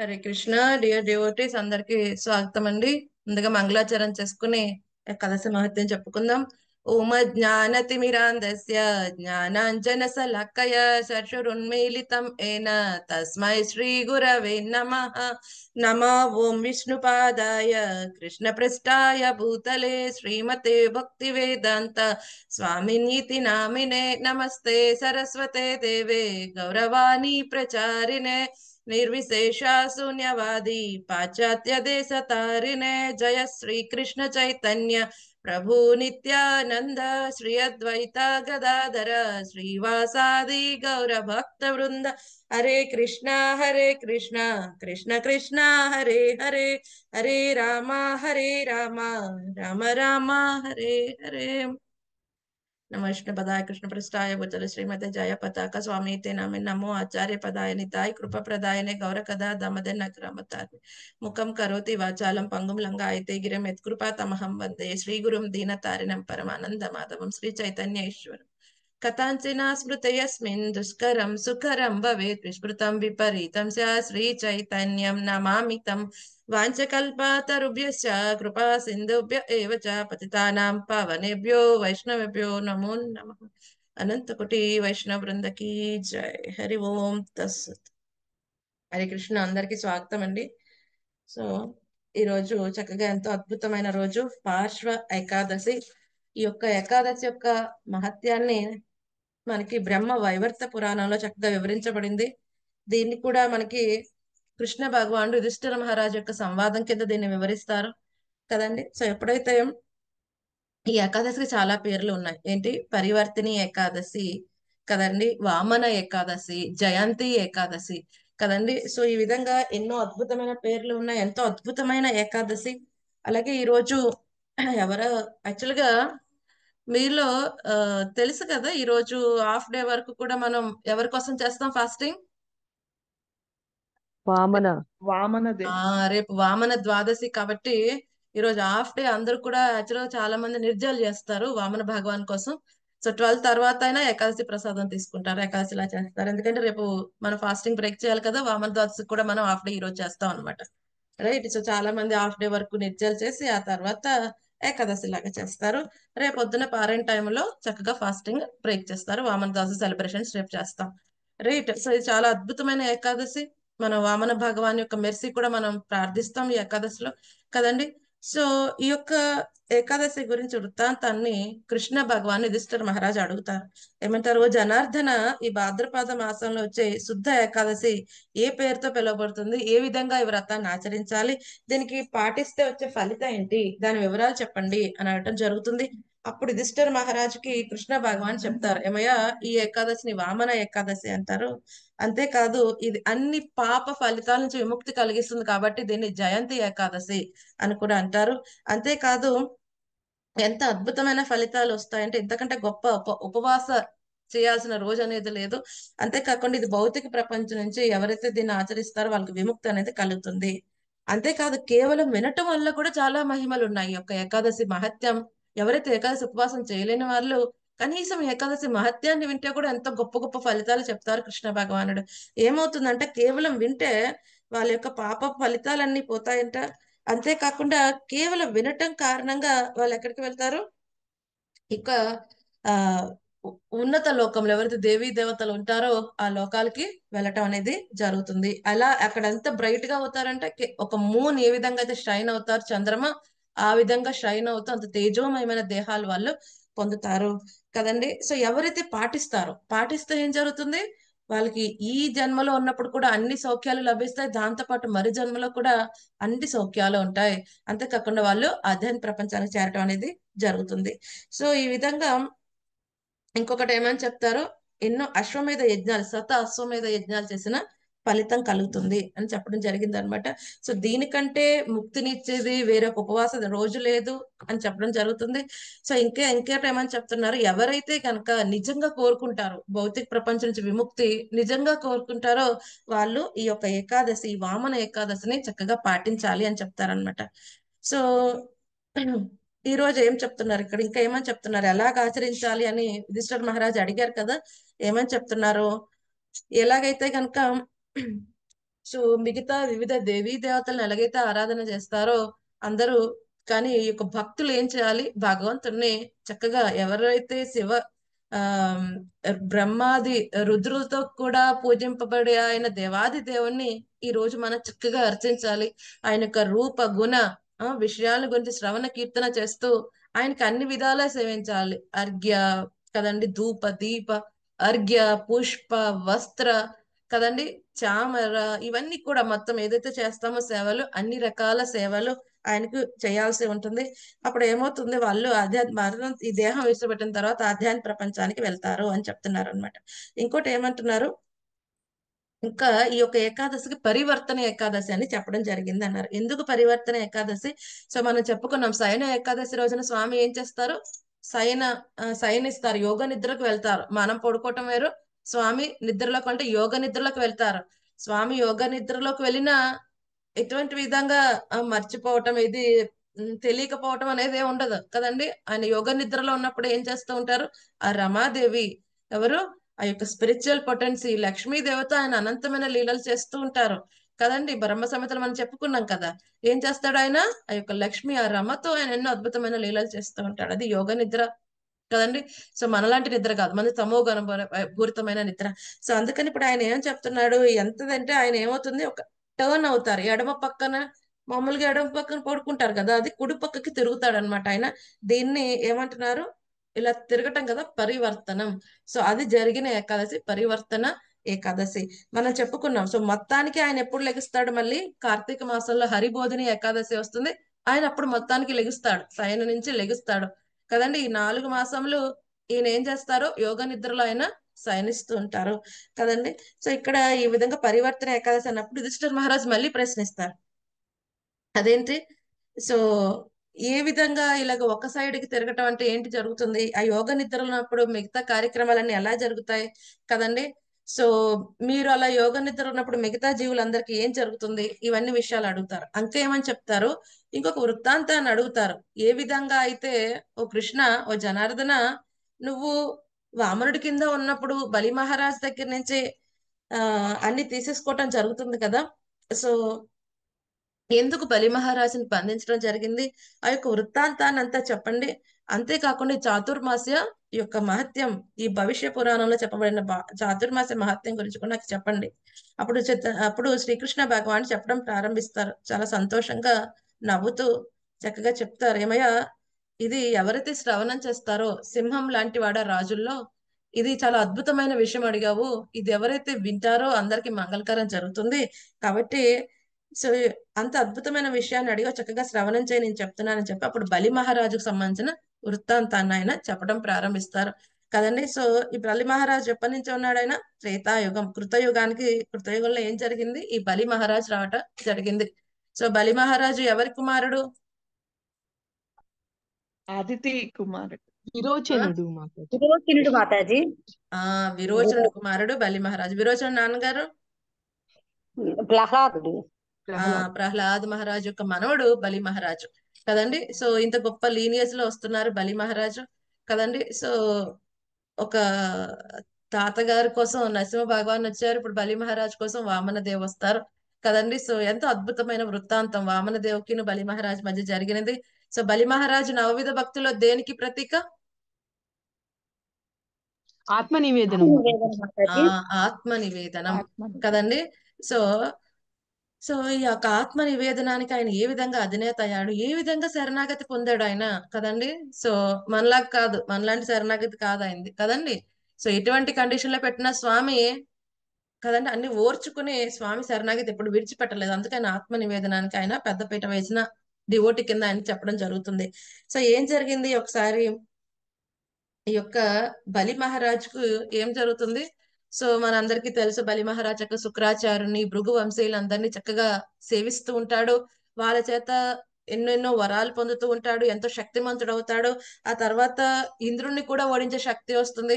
Hare Krishna dear devotees అందరికి స్వాగతం అండి ముందుగా మంగళాచరం చేసుకుని కలస మహత్యం చెప్పుకుందాం ఉమ జ్ఞాన తిమిరాంధస్య జ్ఞానాంజన సలక్కయ ఏన తస్మై శ్రీ గురవే నమ నమ ఓం విష్ణుపాదాయ కృష్ణ పృష్టాయ భూతలే శ్రీమతే భక్తి వేదాంత స్వామినీతి నామినే నమస్తే సరస్వతే దేవే గౌరవాణి ప్రచారిణే देश तारिणे जय श्री कृष्ण चैतन्य प्रभु नित्यानंद श्री अद्वैता गदाधर श्रीवासादि वृंद हरे कृष्णा हरे कृष्णा कृष्ण कृष्णा हरे हरे हरे रामा हरे रामा राम रामा हरे हरे नम विष्णु पदाय कृष्ण प्रस्थाय भूतल श्रीमद जय पताक स्वामी ते नाम नमो आचार्य पदाय निताय कृप प्रदायने गौर कदा दमदे नक्रमतार मुखम करोति वाचालं पंगुं लंगायते गिरमेत्कृपा दीन वन्दे परमानंद माधव श्री चैतन्य ईश्वरम् కథాంచిన స్మృతయస్మిన్ దుష్కరం సుఖరం భవేత్ విస్మృతం విపరీతం శ్రీ చైతన్యం నమామితం వాంచకల్పాతరుభ్య కృపా సింధుభ్య ఏ చ పతితానాం పవనేభ్యో వైష్ణవేభ్యో నమో నమ అనంతకుటి వైష్ణవ బృందకి జై హరి ఓం తస్సత్ హరి కృష్ణ అందరికీ స్వాగతం అండి సో ఈరోజు చక్కగా ఎంతో అద్భుతమైన రోజు పార్శ్వ ఏకాదశి ఈ యొక్క ఏకాదశి యొక్క మహత్యాన్ని మనకి బ్రహ్మ వైవర్త పురాణంలో చక్కగా వివరించబడింది దీన్ని కూడా మనకి కృష్ణ భగవానుడు యుధిష్ఠిర మహారాజు యొక్క సంవాదం కింద దీన్ని వివరిస్తారు కదండి సో ఎప్పుడైతే ఈ ఏకాదశికి చాలా పేర్లు ఉన్నాయి ఏంటి పరివర్తిని ఏకాదశి కదండి వామన ఏకాదశి జయంతి ఏకాదశి కదండి సో ఈ విధంగా ఎన్నో అద్భుతమైన పేర్లు ఉన్నాయి ఎంతో అద్భుతమైన ఏకాదశి అలాగే ఈరోజు ఎవరో యాక్చువల్గా మీలో తెలుసు కదా ఈ రోజు హాఫ్ డే వరకు కూడా మనం ఎవరి కోసం చేస్తాం ఫాస్టింగ్ వామన వామన రేపు వామన ద్వాదశి కాబట్టి ఈ రోజు హాఫ్ డే అందరు కూడా యాక్చువల్గా చాలా మంది నిర్జలు చేస్తారు వామన భగవాన్ కోసం సో ట్వెల్వ్ తర్వాత అయినా ఏకాదశి ప్రసాదం తీసుకుంటారు ఏకాదశిలా చేస్తారు ఎందుకంటే రేపు మనం ఫాస్టింగ్ బ్రేక్ చేయాలి కదా వామన ద్వాదశి కూడా మనం హాఫ్ డే ఈ రోజు చేస్తాం అనమాట రైట్ సో చాలా మంది హాఫ్ డే వరకు నిర్జలు చేసి ఆ తర్వాత ఏకాదశిలాగా చేస్తారు పొద్దున పారెంట్ టైంలో చక్కగా ఫాస్టింగ్ బ్రేక్ చేస్తారు వామన దాసు సెలబ్రేషన్స్ రేపు చేస్తాం రైట్ సో ఇది చాలా అద్భుతమైన ఏకాదశి మన వామన భగవాన్ యొక్క మెర్సీ కూడా మనం ప్రార్థిస్తాం ఈ ఏకాదశిలో కదండి సో ఈ యొక్క ఏకాదశి గురించి వృత్తాంతాన్ని కృష్ణ భగవాన్ యుధిష్ఠర్ మహారాజు అడుగుతారు ఏమంటారు ఓ జనార్దన ఈ భాద్రపాద మాసంలో వచ్చే శుద్ధ ఏకాదశి ఏ పేరుతో పిలువబడుతుంది ఏ విధంగా ఈ వ్రతాన్ని ఆచరించాలి దీనికి పాటిస్తే వచ్చే ఫలితం ఏంటి దాని వివరాలు చెప్పండి అని అనటం జరుగుతుంది అప్పుడు యుధిష్ఠర్ మహారాజుకి కృష్ణ భగవాన్ చెప్తారు ఏమయ్యా ఈ ఏకాదశిని వామన ఏకాదశి అంటారు అంతేకాదు ఇది అన్ని పాప ఫలితాల నుంచి విముక్తి కలిగిస్తుంది కాబట్టి దీన్ని జయంతి ఏకాదశి అని కూడా అంటారు అంతేకాదు ఎంత అద్భుతమైన ఫలితాలు వస్తాయంటే ఇంతకంటే గొప్ప ఉపవాస చేయాల్సిన రోజు అనేది లేదు అంతేకాకుండా ఇది భౌతిక ప్రపంచం నుంచి ఎవరైతే దీన్ని ఆచరిస్తారో వాళ్ళకి విముక్తి అనేది కలుగుతుంది అంతేకాదు కేవలం వినటం వల్ల కూడా చాలా మహిమలు ఉన్నాయి యొక్క ఏకాదశి మహత్యం ఎవరైతే ఏకాదశి ఉపవాసం చేయలేని వాళ్ళు కనీసం ఏకాదశి మహత్యాన్ని వింటే కూడా ఎంతో గొప్ప గొప్ప ఫలితాలు చెప్తారు కృష్ణ భగవానుడు ఏమవుతుందంటే కేవలం వింటే వాళ్ళ యొక్క పాప ఫలితాలన్నీ పోతాయంట అంతేకాకుండా కేవలం వినటం కారణంగా వాళ్ళు ఎక్కడికి వెళ్తారు ఇక ఆ ఉన్నత లోకంలో ఎవరైతే దేవీ దేవతలు ఉంటారో ఆ లోకాలకి వెళ్ళటం అనేది జరుగుతుంది అలా అక్కడ ఎంత బ్రైట్ గా అవుతారంటే ఒక మూన్ ఏ విధంగా అయితే షైన్ అవుతారు చంద్రమ ఆ విధంగా షైన్ అవుతూ అంత తేజోమయమైన దేహాలు వాళ్ళు పొందుతారు కదండి సో ఎవరైతే పాటిస్తారో పాటిస్తే ఏం జరుగుతుంది వాళ్ళకి ఈ జన్మలో ఉన్నప్పుడు కూడా అన్ని సౌఖ్యాలు లభిస్తాయి దాంతోపాటు మరి జన్మలో కూడా అన్ని సౌఖ్యాలు ఉంటాయి అంతేకాకుండా వాళ్ళు అధ్యయన ప్రపంచానికి చేరటం అనేది జరుగుతుంది సో ఈ విధంగా ఇంకొకటి ఏమని చెప్తారు ఎన్నో అశ్వమేధ యజ్ఞాలు సత అశ్వమేధ యజ్ఞాలు చేసిన ఫలితం కలుగుతుంది అని చెప్పడం జరిగింది అనమాట సో దీనికంటే ముక్తినిచ్చేది వేరే ఒక ఉపవాస రోజు లేదు అని చెప్పడం జరుగుతుంది సో ఇంకా ఏమని చెప్తున్నారు ఎవరైతే కనుక నిజంగా కోరుకుంటారో భౌతిక ప్రపంచం నుంచి విముక్తి నిజంగా కోరుకుంటారో వాళ్ళు ఈ యొక్క ఏకాదశి వామన ఏకాదశిని చక్కగా పాటించాలి అని చెప్తారనమాట సో ఈ రోజు ఏం చెప్తున్నారు ఇక్కడ ఇంకా ఏమని చెప్తున్నారు ఎలాగ ఆచరించాలి అని యుధిష్ఠర్ మహారాజ్ అడిగారు కదా ఏమని చెప్తున్నారు ఎలాగైతే కనుక సో మిగతా వివిధ దేవీ దేవతలను ఎలాగైతే ఆరాధన చేస్తారో అందరూ కానీ ఈ యొక్క భక్తులు ఏం చేయాలి భగవంతుడిని చక్కగా ఎవరైతే శివ ఆ బ్రహ్మాది రుద్రులతో కూడా పూజింపబడే ఆయన దేవాది దేవుణ్ణి ఈ రోజు మనం చక్కగా అర్చించాలి ఆయన యొక్క రూప గుణ విషయాల గురించి శ్రవణ కీర్తన చేస్తూ ఆయనకి అన్ని విధాలా సేవించాలి అర్ఘ్య కదండి ధూప దీప అర్ఘ్య పుష్ప వస్త్ర కదండి చామర ఇవన్నీ కూడా మొత్తం ఏదైతే చేస్తామో సేవలు అన్ని రకాల సేవలు ఆయనకు చేయాల్సి ఉంటుంది అప్పుడు ఏమవుతుంది వాళ్ళు ఆధ్యాత్మ ఈ దేహం విడిచిపెట్టిన తర్వాత ఆధ్యాత్మ ప్రపంచానికి వెళ్తారు అని చెప్తున్నారు అనమాట ఇంకోటి ఏమంటున్నారు ఇంకా ఈ యొక్క ఏకాదశికి పరివర్తన ఏకాదశి అని చెప్పడం జరిగింది అన్నారు ఎందుకు పరివర్తన ఏకాదశి సో మనం చెప్పుకున్నాం సైన ఏకాదశి రోజున స్వామి ఏం చేస్తారు సైన సైనిస్తారు యోగ నిద్రకు వెళ్తారు మనం పడుకోవటం వేరు స్వామి నిద్రలోకి అంటే యోగ నిద్రలోకి వెళ్తారు స్వామి యోగ నిద్రలోకి వెళ్ళిన ఎటువంటి విధంగా మర్చిపోవటం ఇది తెలియకపోవటం అనేది ఉండదు కదండి ఆయన యోగ నిద్రలో ఉన్నప్పుడు ఏం చేస్తూ ఉంటారు ఆ రమాదేవి ఎవరు ఆ యొక్క స్పిరిచువల్ పొటెన్సీ లక్ష్మీ దేవత ఆయన అనంతమైన లీలలు చేస్తూ ఉంటారు కదండి బ్రహ్మ సమేతలు మనం చెప్పుకున్నాం కదా ఏం చేస్తాడు ఆయన ఆ యొక్క లక్ష్మి ఆ రమతో ఆయన ఎన్నో అద్భుతమైన లీలలు చేస్తూ ఉంటాడు అది యోగ నిద్ర కదండి సో మనలాంటి నిద్ర కాదు మన తమో పూరితమైన నిద్ర సో అందుకని ఇప్పుడు ఆయన ఏం చెప్తున్నాడు ఎంతదంటే ఆయన ఏమవుతుంది ఒక టర్న్ అవుతారు ఎడమ పక్కన మామూలుగా ఎడమ పక్కన పడుకుంటారు కదా అది కుడి పక్కకి తిరుగుతాడు అనమాట ఆయన దీన్ని ఏమంటున్నారు ఇలా తిరగటం కదా పరివర్తనం సో అది జరిగిన ఏకాదశి పరివర్తన ఏకాదశి మనం చెప్పుకున్నాం సో మొత్తానికి ఆయన ఎప్పుడు లెగిస్తాడు మళ్ళీ కార్తీక మాసంలో హరిబోధిని ఏకాదశి వస్తుంది ఆయన అప్పుడు మొత్తానికి లెగిస్తాడు ఆయన నుంచి లెగిస్తాడు కదండి ఈ నాలుగు మాసములు ఈయన ఏం చేస్తారో యోగ నిద్రలో ఆయన శయనిస్తూ ఉంటారు కదండి సో ఇక్కడ ఈ విధంగా పరివర్తన ఏకాదశి అన్నప్పుడు యుధిష్ఠర్ మహారాజ్ మళ్ళీ ప్రశ్నిస్తారు అదేంటి సో ఏ విధంగా ఇలాగ ఒక సైడ్కి తిరగటం అంటే ఏంటి జరుగుతుంది ఆ యోగ నిద్రలో మిగతా కార్యక్రమాలన్నీ ఎలా జరుగుతాయి కదండి సో మీరు అలా యోగ నిద్ర ఉన్నప్పుడు మిగతా జీవులందరికీ ఏం జరుగుతుంది ఇవన్నీ విషయాలు అడుగుతారు అంతే ఏమని చెప్తారు ఇంకొక వృత్తాంతాన్ని అడుగుతారు ఏ విధంగా అయితే ఓ కృష్ణ ఓ జనార్దన నువ్వు వామనుడి కింద ఉన్నప్పుడు బలి మహారాజ్ దగ్గర నుంచి ఆ అన్ని తీసేసుకోవటం జరుగుతుంది కదా సో ఎందుకు బలి మహారాజుని బంధించడం జరిగింది ఆ యొక్క వృత్తాంతాన్ని అంతా చెప్పండి అంతేకాకుండా చాతుర్మాస్య యొక్క మహత్యం ఈ భవిష్య పురాణంలో చెప్పబడిన చాతుర్మాస మహత్యం గురించి కూడా నాకు చెప్పండి అప్పుడు అప్పుడు శ్రీకృష్ణ భగవాన్ చెప్పడం ప్రారంభిస్తారు చాలా సంతోషంగా నవ్వుతూ చక్కగా చెప్తారు ఏమయ్యా ఇది ఎవరైతే శ్రవణం చేస్తారో సింహం లాంటి వాడ రాజుల్లో ఇది చాలా అద్భుతమైన విషయం అడిగావు ఇది ఎవరైతే వింటారో అందరికి మంగళకరం జరుగుతుంది కాబట్టి సో అంత అద్భుతమైన విషయాన్ని అడిగా చక్కగా శ్రవణం చేయి నేను చెప్తున్నానని చెప్పి అప్పుడు బలి మహారాజుకు సంబంధించిన వృత్తాంతాన్ని ఆయన చెప్పడం ప్రారంభిస్తారు కదండి సో ఈ బలి మహారాజు ఎప్పటి నుంచి ఉన్నాడు ఆయన త్రేతాయుగం కృతయుగానికి కృతయుగంలో ఏం జరిగింది ఈ బలి మహారాజు రావటం జరిగింది సో బలి మహారాజు ఎవరి కుమారుడు అదితి కుమారుడు విరోచనుడు విరోచనుడు మాతాజీ ఆ విరోచనుడు కుమారుడు బలి మహారాజు విరోచన నాన్నగారు ప్రహ్లాదుడు ప్రహ్లాద్ మహారాజు యొక్క మనవడు బలి మహారాజు కదండి సో ఇంత గొప్ప లీనియస్ లో వస్తున్నారు బలి మహారాజు కదండి సో ఒక తాతగారి కోసం నరసింహ భగవాన్ వచ్చారు ఇప్పుడు బలి మహారాజ్ కోసం వామన దేవ్ వస్తారు కదండి సో ఎంత అద్భుతమైన వృత్తాంతం వామన దేవుకిను బలి మహారాజ్ మధ్య జరిగినది సో బలి మహారాజు నవవిధ భక్తుల దేనికి ప్రతీక ఆత్మ నివేదన ఆత్మ నివేదనం కదండి సో సో ఈ యొక్క ఆత్మ నివేదనానికి ఆయన ఏ విధంగా అధినేత అయ్యాడు ఏ విధంగా శరణాగతి పొందాడు ఆయన కదండి సో మనలాగా కాదు మనలాంటి శరణాగతి కాదు ఆయనది కదండి సో ఎటువంటి కండిషన్ లో పెట్టిన స్వామి కదండి అన్ని ఓర్చుకుని స్వామి శరణాగతి ఎప్పుడు విడిచిపెట్టలేదు అందుకని ఆత్మ నివేదనానికి ఆయన పెద్దపీట వేసిన డివోటి కింద ఆయన చెప్పడం జరుగుతుంది సో ఏం జరిగింది ఒకసారి ఈ యొక్క బలి మహారాజుకు ఏం జరుగుతుంది సో మనందరికీ తెలుసు బలి మహారాజ్ శుక్రాచార్యుని భృగు వంశీయులందరినీ చక్కగా సేవిస్తూ ఉంటాడు వాళ్ళ చేత ఎన్నెన్నో వరాలు పొందుతూ ఉంటాడు ఎంతో శక్తిమంతుడు అవుతాడు ఆ తర్వాత ఇంద్రుణ్ణి కూడా ఓడించే శక్తి వస్తుంది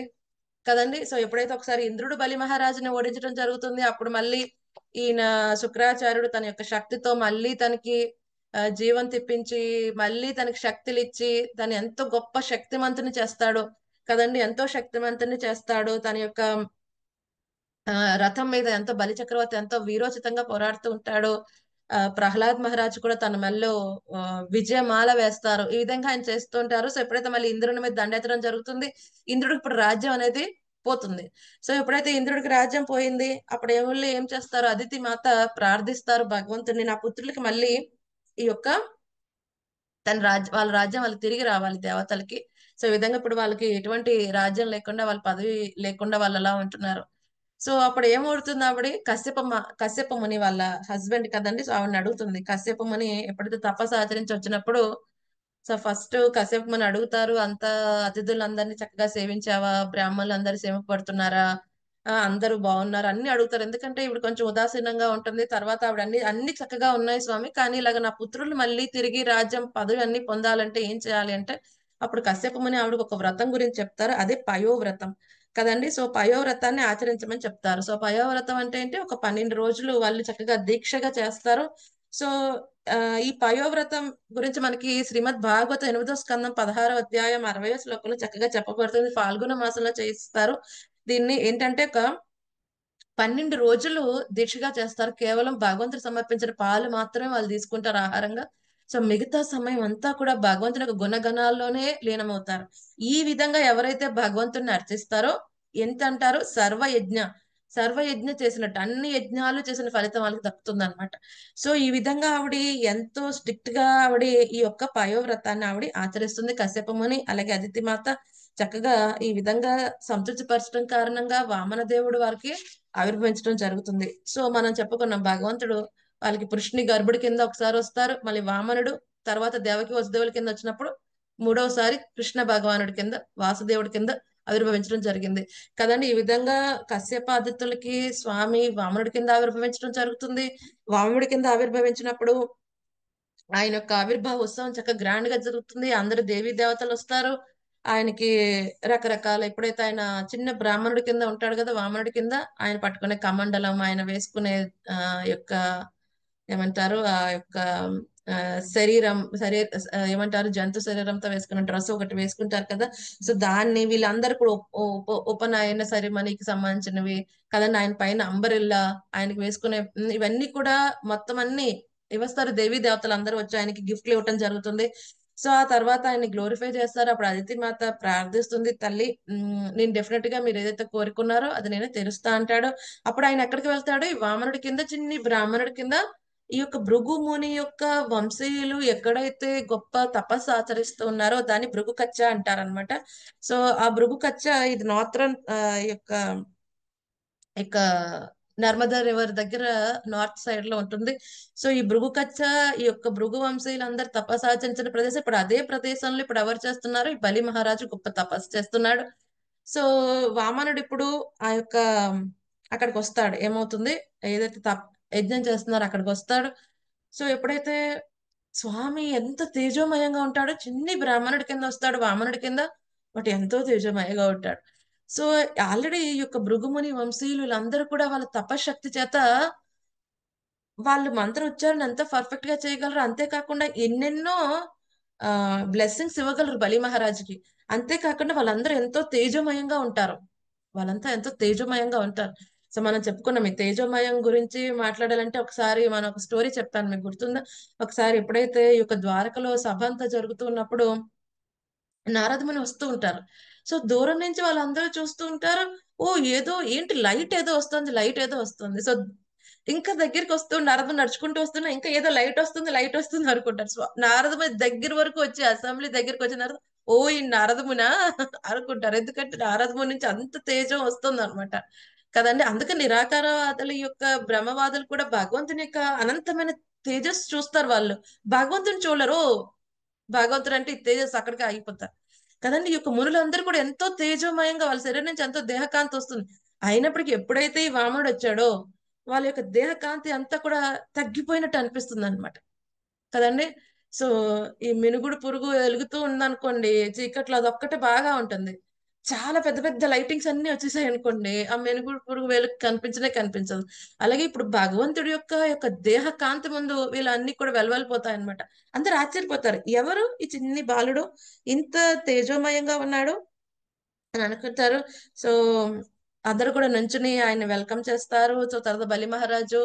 కదండి సో ఎప్పుడైతే ఒకసారి ఇంద్రుడు బలి మహారాజుని ఓడించడం జరుగుతుంది అప్పుడు మళ్ళీ ఈయన శుక్రాచార్యుడు తన యొక్క శక్తితో మళ్ళీ తనకి జీవం తెప్పించి మళ్ళీ తనకి శక్తులు ఇచ్చి తను ఎంతో గొప్ప శక్తిమంతుని చేస్తాడు కదండి ఎంతో శక్తిమంతుని చేస్తాడు తన యొక్క రథం మీద ఎంతో బలిచక్రవర్తి ఎంతో వీరోచితంగా పోరాడుతూ ఉంటాడో ప్రహ్లాద్ మహారాజ్ కూడా తన మెల్లో విజయమాల వేస్తారు ఈ విధంగా ఆయన చేస్తూ ఉంటారు సో ఎప్పుడైతే మళ్ళీ ఇంద్రుని మీద దండెత్తడం జరుగుతుంది ఇంద్రుడికి ఇప్పుడు రాజ్యం అనేది పోతుంది సో ఎప్పుడైతే ఇంద్రుడికి రాజ్యం పోయింది అప్పుడు ఎవరు ఏం చేస్తారు అదితి మాత ప్రార్థిస్తారు భగవంతుడిని నా పుత్రులకి మళ్ళీ ఈ యొక్క తన రాజ్ వాళ్ళ రాజ్యం వాళ్ళు తిరిగి రావాలి దేవతలకి సో ఈ విధంగా ఇప్పుడు వాళ్ళకి ఎటువంటి రాజ్యం లేకుండా వాళ్ళ పదవి లేకుండా వాళ్ళు అలా ఉంటున్నారు సో అప్పుడు ఏమవుతుంది ఆవిడ కశ్యపమ్మ కశ్యప వాళ్ళ హస్బెండ్ కదండి సో ఆవిడని అడుగుతుంది కశ్యప ఎప్పుడైతే తపస్సు ఆచరించి వచ్చినప్పుడు సో ఫస్ట్ కశ్యప అడుగుతారు అంత అతిథులందరినీ చక్కగా సేవించావా బ్రాహ్మణులు సేవ పడుతున్నారా అందరూ బాగున్నారు అన్ని అడుగుతారు ఎందుకంటే ఇప్పుడు కొంచెం ఉదాసీనంగా ఉంటుంది తర్వాత ఆవిడ అన్ని అన్ని చక్కగా ఉన్నాయి స్వామి కానీ ఇలాగ నా పుత్రులు మళ్ళీ తిరిగి రాజ్యం పదవి అన్ని పొందాలంటే ఏం చేయాలి అంటే అప్పుడు కశ్యప ఆవిడకు ఒక వ్రతం గురించి చెప్తారు అదే పయో వ్రతం కదండి సో పయోవ్రతాన్ని ఆచరించమని చెప్తారు సో పయోవ్రతం అంటే ఏంటి ఒక పన్నెండు రోజులు వాళ్ళు చక్కగా దీక్షగా చేస్తారు సో ఈ పయోవ్రతం గురించి మనకి శ్రీమద్ భాగవత ఎనిమిదో స్కందం పదహారో అధ్యాయం అరవై శ్లోకంలో చక్కగా చెప్పబడుతుంది ఫాల్గుణ మాసంలో చేయిస్తారు దీన్ని ఏంటంటే ఒక పన్నెండు రోజులు దీక్షగా చేస్తారు కేవలం భగవంతుడు సమర్పించిన పాలు మాత్రమే వాళ్ళు తీసుకుంటారు ఆహారంగా సో మిగతా సమయం అంతా కూడా భగవంతుని యొక్క గుణగణాల్లోనే లీనమవుతారు ఈ విధంగా ఎవరైతే భగవంతుని అర్చిస్తారో ఎంత అంటారు సర్వయజ్ఞ సర్వయజ్ఞ చేసినట్టు అన్ని యజ్ఞాలు చేసిన ఫలితం వాళ్ళకి దక్కుతుంది అనమాట సో ఈ విధంగా ఆవిడ ఎంతో స్ట్రిక్ట్ గా ఆవిడ ఈ యొక్క పయోవ్రతాన్ని ఆవిడ ఆచరిస్తుంది కశ్యపముని అలాగే అదితి మాత చక్కగా ఈ విధంగా సంతృప్తిపరచడం కారణంగా వామన దేవుడు వారికి ఆవిర్భవించడం జరుగుతుంది సో మనం చెప్పుకున్నాం భగవంతుడు వాళ్ళకి పురుషుని గర్భుడి కింద ఒకసారి వస్తారు మళ్ళీ వామనుడు తర్వాత దేవకి వసుదేవుడి కింద వచ్చినప్పుడు మూడవసారి కృష్ణ భగవానుడి కింద వాసుదేవుడి కింద ఆవిర్భవించడం జరిగింది కదండి ఈ విధంగా కశ్యపాదిత్యులకి స్వామి వామనుడి కింద ఆవిర్భవించడం జరుగుతుంది వామనుడి కింద ఆవిర్భవించినప్పుడు ఆయన యొక్క ఆవిర్భావ ఉత్సవం చక్కగా గ్రాండ్ గా జరుగుతుంది అందరు దేవీ దేవతలు వస్తారు ఆయనకి రకరకాల ఎప్పుడైతే ఆయన చిన్న బ్రాహ్మణుడి కింద ఉంటాడు కదా వామనుడి కింద ఆయన పట్టుకునే కమండలం ఆయన వేసుకునే ఆ యొక్క ఏమంటారు ఆ యొక్క శరీరం శరీర ఏమంటారు జంతు శరీరంతో వేసుకున్న డ్రెస్ ఒకటి వేసుకుంటారు కదా సో దాన్ని వీళ్ళందరూ కూడా ఉపనయన సరిమణికి సంబంధించినవి కదండి ఆయన పైన అంబరిల్లా ఆయనకి వేసుకునే ఇవన్నీ కూడా మొత్తం అన్ని ఇవ్వస్తారు దేవీ దేవతలు అందరూ వచ్చి ఆయనకి గిఫ్ట్లు ఇవ్వటం జరుగుతుంది సో ఆ తర్వాత ఆయన గ్లోరిఫై చేస్తారు అప్పుడు అదితి మాత ప్రార్థిస్తుంది తల్లి నేను డెఫినెట్ గా మీరు ఏదైతే కోరుకున్నారో అది నేను తెరుస్తా అంటాడు అప్పుడు ఆయన ఎక్కడికి వెళ్తాడు ఈ వామనుడి కింద చిన్ని బ్రాహ్మణుడి కింద ఈ యొక్క భృగు ముని యొక్క వంశీయులు ఎక్కడైతే గొప్ప తపస్సు ఆచరిస్తూ ఉన్నారో దాన్ని భృగు కచ్చ అంటారనమాట సో ఆ భృగు కచ్చ ఇది నార్థన్ యొక్క ఇక నర్మదా రివర్ దగ్గర నార్త్ సైడ్ లో ఉంటుంది సో ఈ భృగు కచ్చ ఈ యొక్క భృగు వంశీయులు అందరు తపస్సు ఆచరించిన ప్రదేశం ఇప్పుడు అదే ప్రదేశంలో ఇప్పుడు ఎవరు చేస్తున్నారు ఈ బలి మహారాజు గొప్ప తపస్సు చేస్తున్నాడు సో వామనుడు ఇప్పుడు ఆ యొక్క అక్కడికి వస్తాడు ఏమవుతుంది ఏదైతే తప్ యజ్ఞం చేస్తున్నారు అక్కడికి వస్తాడు సో ఎప్పుడైతే స్వామి ఎంత తేజోమయంగా ఉంటాడో చిన్ని బ్రాహ్మణుడి కింద వస్తాడు వామనుడి కింద బట్ ఎంతో తేజోమయంగా ఉంటాడు సో ఆల్రెడీ ఈ యొక్క భృగుముని అందరూ కూడా వాళ్ళ తపశక్తి చేత వాళ్ళు మంత్ర ఉచ్చారణ ఎంత పర్ఫెక్ట్ గా చేయగలరు అంతేకాకుండా ఎన్నెన్నో ఆ బ్లెస్సింగ్స్ ఇవ్వగలరు బలి మహారాజుకి అంతేకాకుండా వాళ్ళందరూ ఎంతో తేజోమయంగా ఉంటారు వాళ్ళంతా ఎంతో తేజోమయంగా ఉంటారు సో మనం చెప్పుకున్నాం ఈ తేజోమయం గురించి మాట్లాడాలంటే ఒకసారి మనం ఒక స్టోరీ చెప్తాను మీకు గుర్తుందా ఒకసారి ఎప్పుడైతే ఈ యొక్క ద్వారకలో సభ అంతా జరుగుతున్నప్పుడు నారదముని వస్తూ ఉంటారు సో దూరం నుంచి వాళ్ళందరూ చూస్తూ ఉంటారు ఓ ఏదో ఏంటి లైట్ ఏదో వస్తుంది లైట్ ఏదో వస్తుంది సో ఇంకా దగ్గరికి వస్తూ నారదు నడుచుకుంటూ వస్తున్నా ఇంకా ఏదో లైట్ వస్తుంది లైట్ వస్తుంది అనుకుంటారు సో నారదము దగ్గర వరకు వచ్చి అసెంబ్లీ దగ్గరికి వచ్చిన తర్వాత ఓ ఈ నారదమునా అనుకుంటారు ఎందుకంటే నారదము నుంచి అంత తేజం వస్తుంది అనమాట కదండి అందుకే నిరాకారవాదుల యొక్క భ్రమవాదులు కూడా భగవంతుని యొక్క అనంతమైన తేజస్సు చూస్తారు వాళ్ళు భగవంతుని చూడరు భగవంతుడు అంటే ఈ తేజస్సు అక్కడికి ఆగిపోతారు కదండి ఈ యొక్క మునులందరూ కూడా ఎంతో తేజోమయంగా వాళ్ళ శరీరం నుంచి ఎంతో దేహకాంతి వస్తుంది అయినప్పటికీ ఎప్పుడైతే ఈ వామనుడు వచ్చాడో వాళ్ళ యొక్క దేహకాంతి అంతా కూడా తగ్గిపోయినట్టు అనిపిస్తుంది అనమాట కదండి సో ఈ మినుగుడు పురుగు వెలుగుతూ ఉందనుకోండి చీకట్లో అదొక్కటే బాగా ఉంటుంది చాలా పెద్ద పెద్ద లైటింగ్స్ అన్ని వచ్చేసాయి అనుకోండి ఆ మెనుగుడు పురుగు వీళ్ళకి కనిపించనే కనిపించదు అలాగే ఇప్పుడు భగవంతుడి యొక్క యొక్క దేహ కాంతి ముందు అన్ని కూడా వెలవెలిపోతాయి అనమాట అందరు ఆశ్చర్యపోతారు ఎవరు ఈ చిన్ని బాలుడు ఇంత తేజోమయంగా ఉన్నాడు అని అనుకుంటారు సో అందరు కూడా నుంచుని ఆయన వెల్కమ్ చేస్తారు సో తర్వాత బలి మహారాజు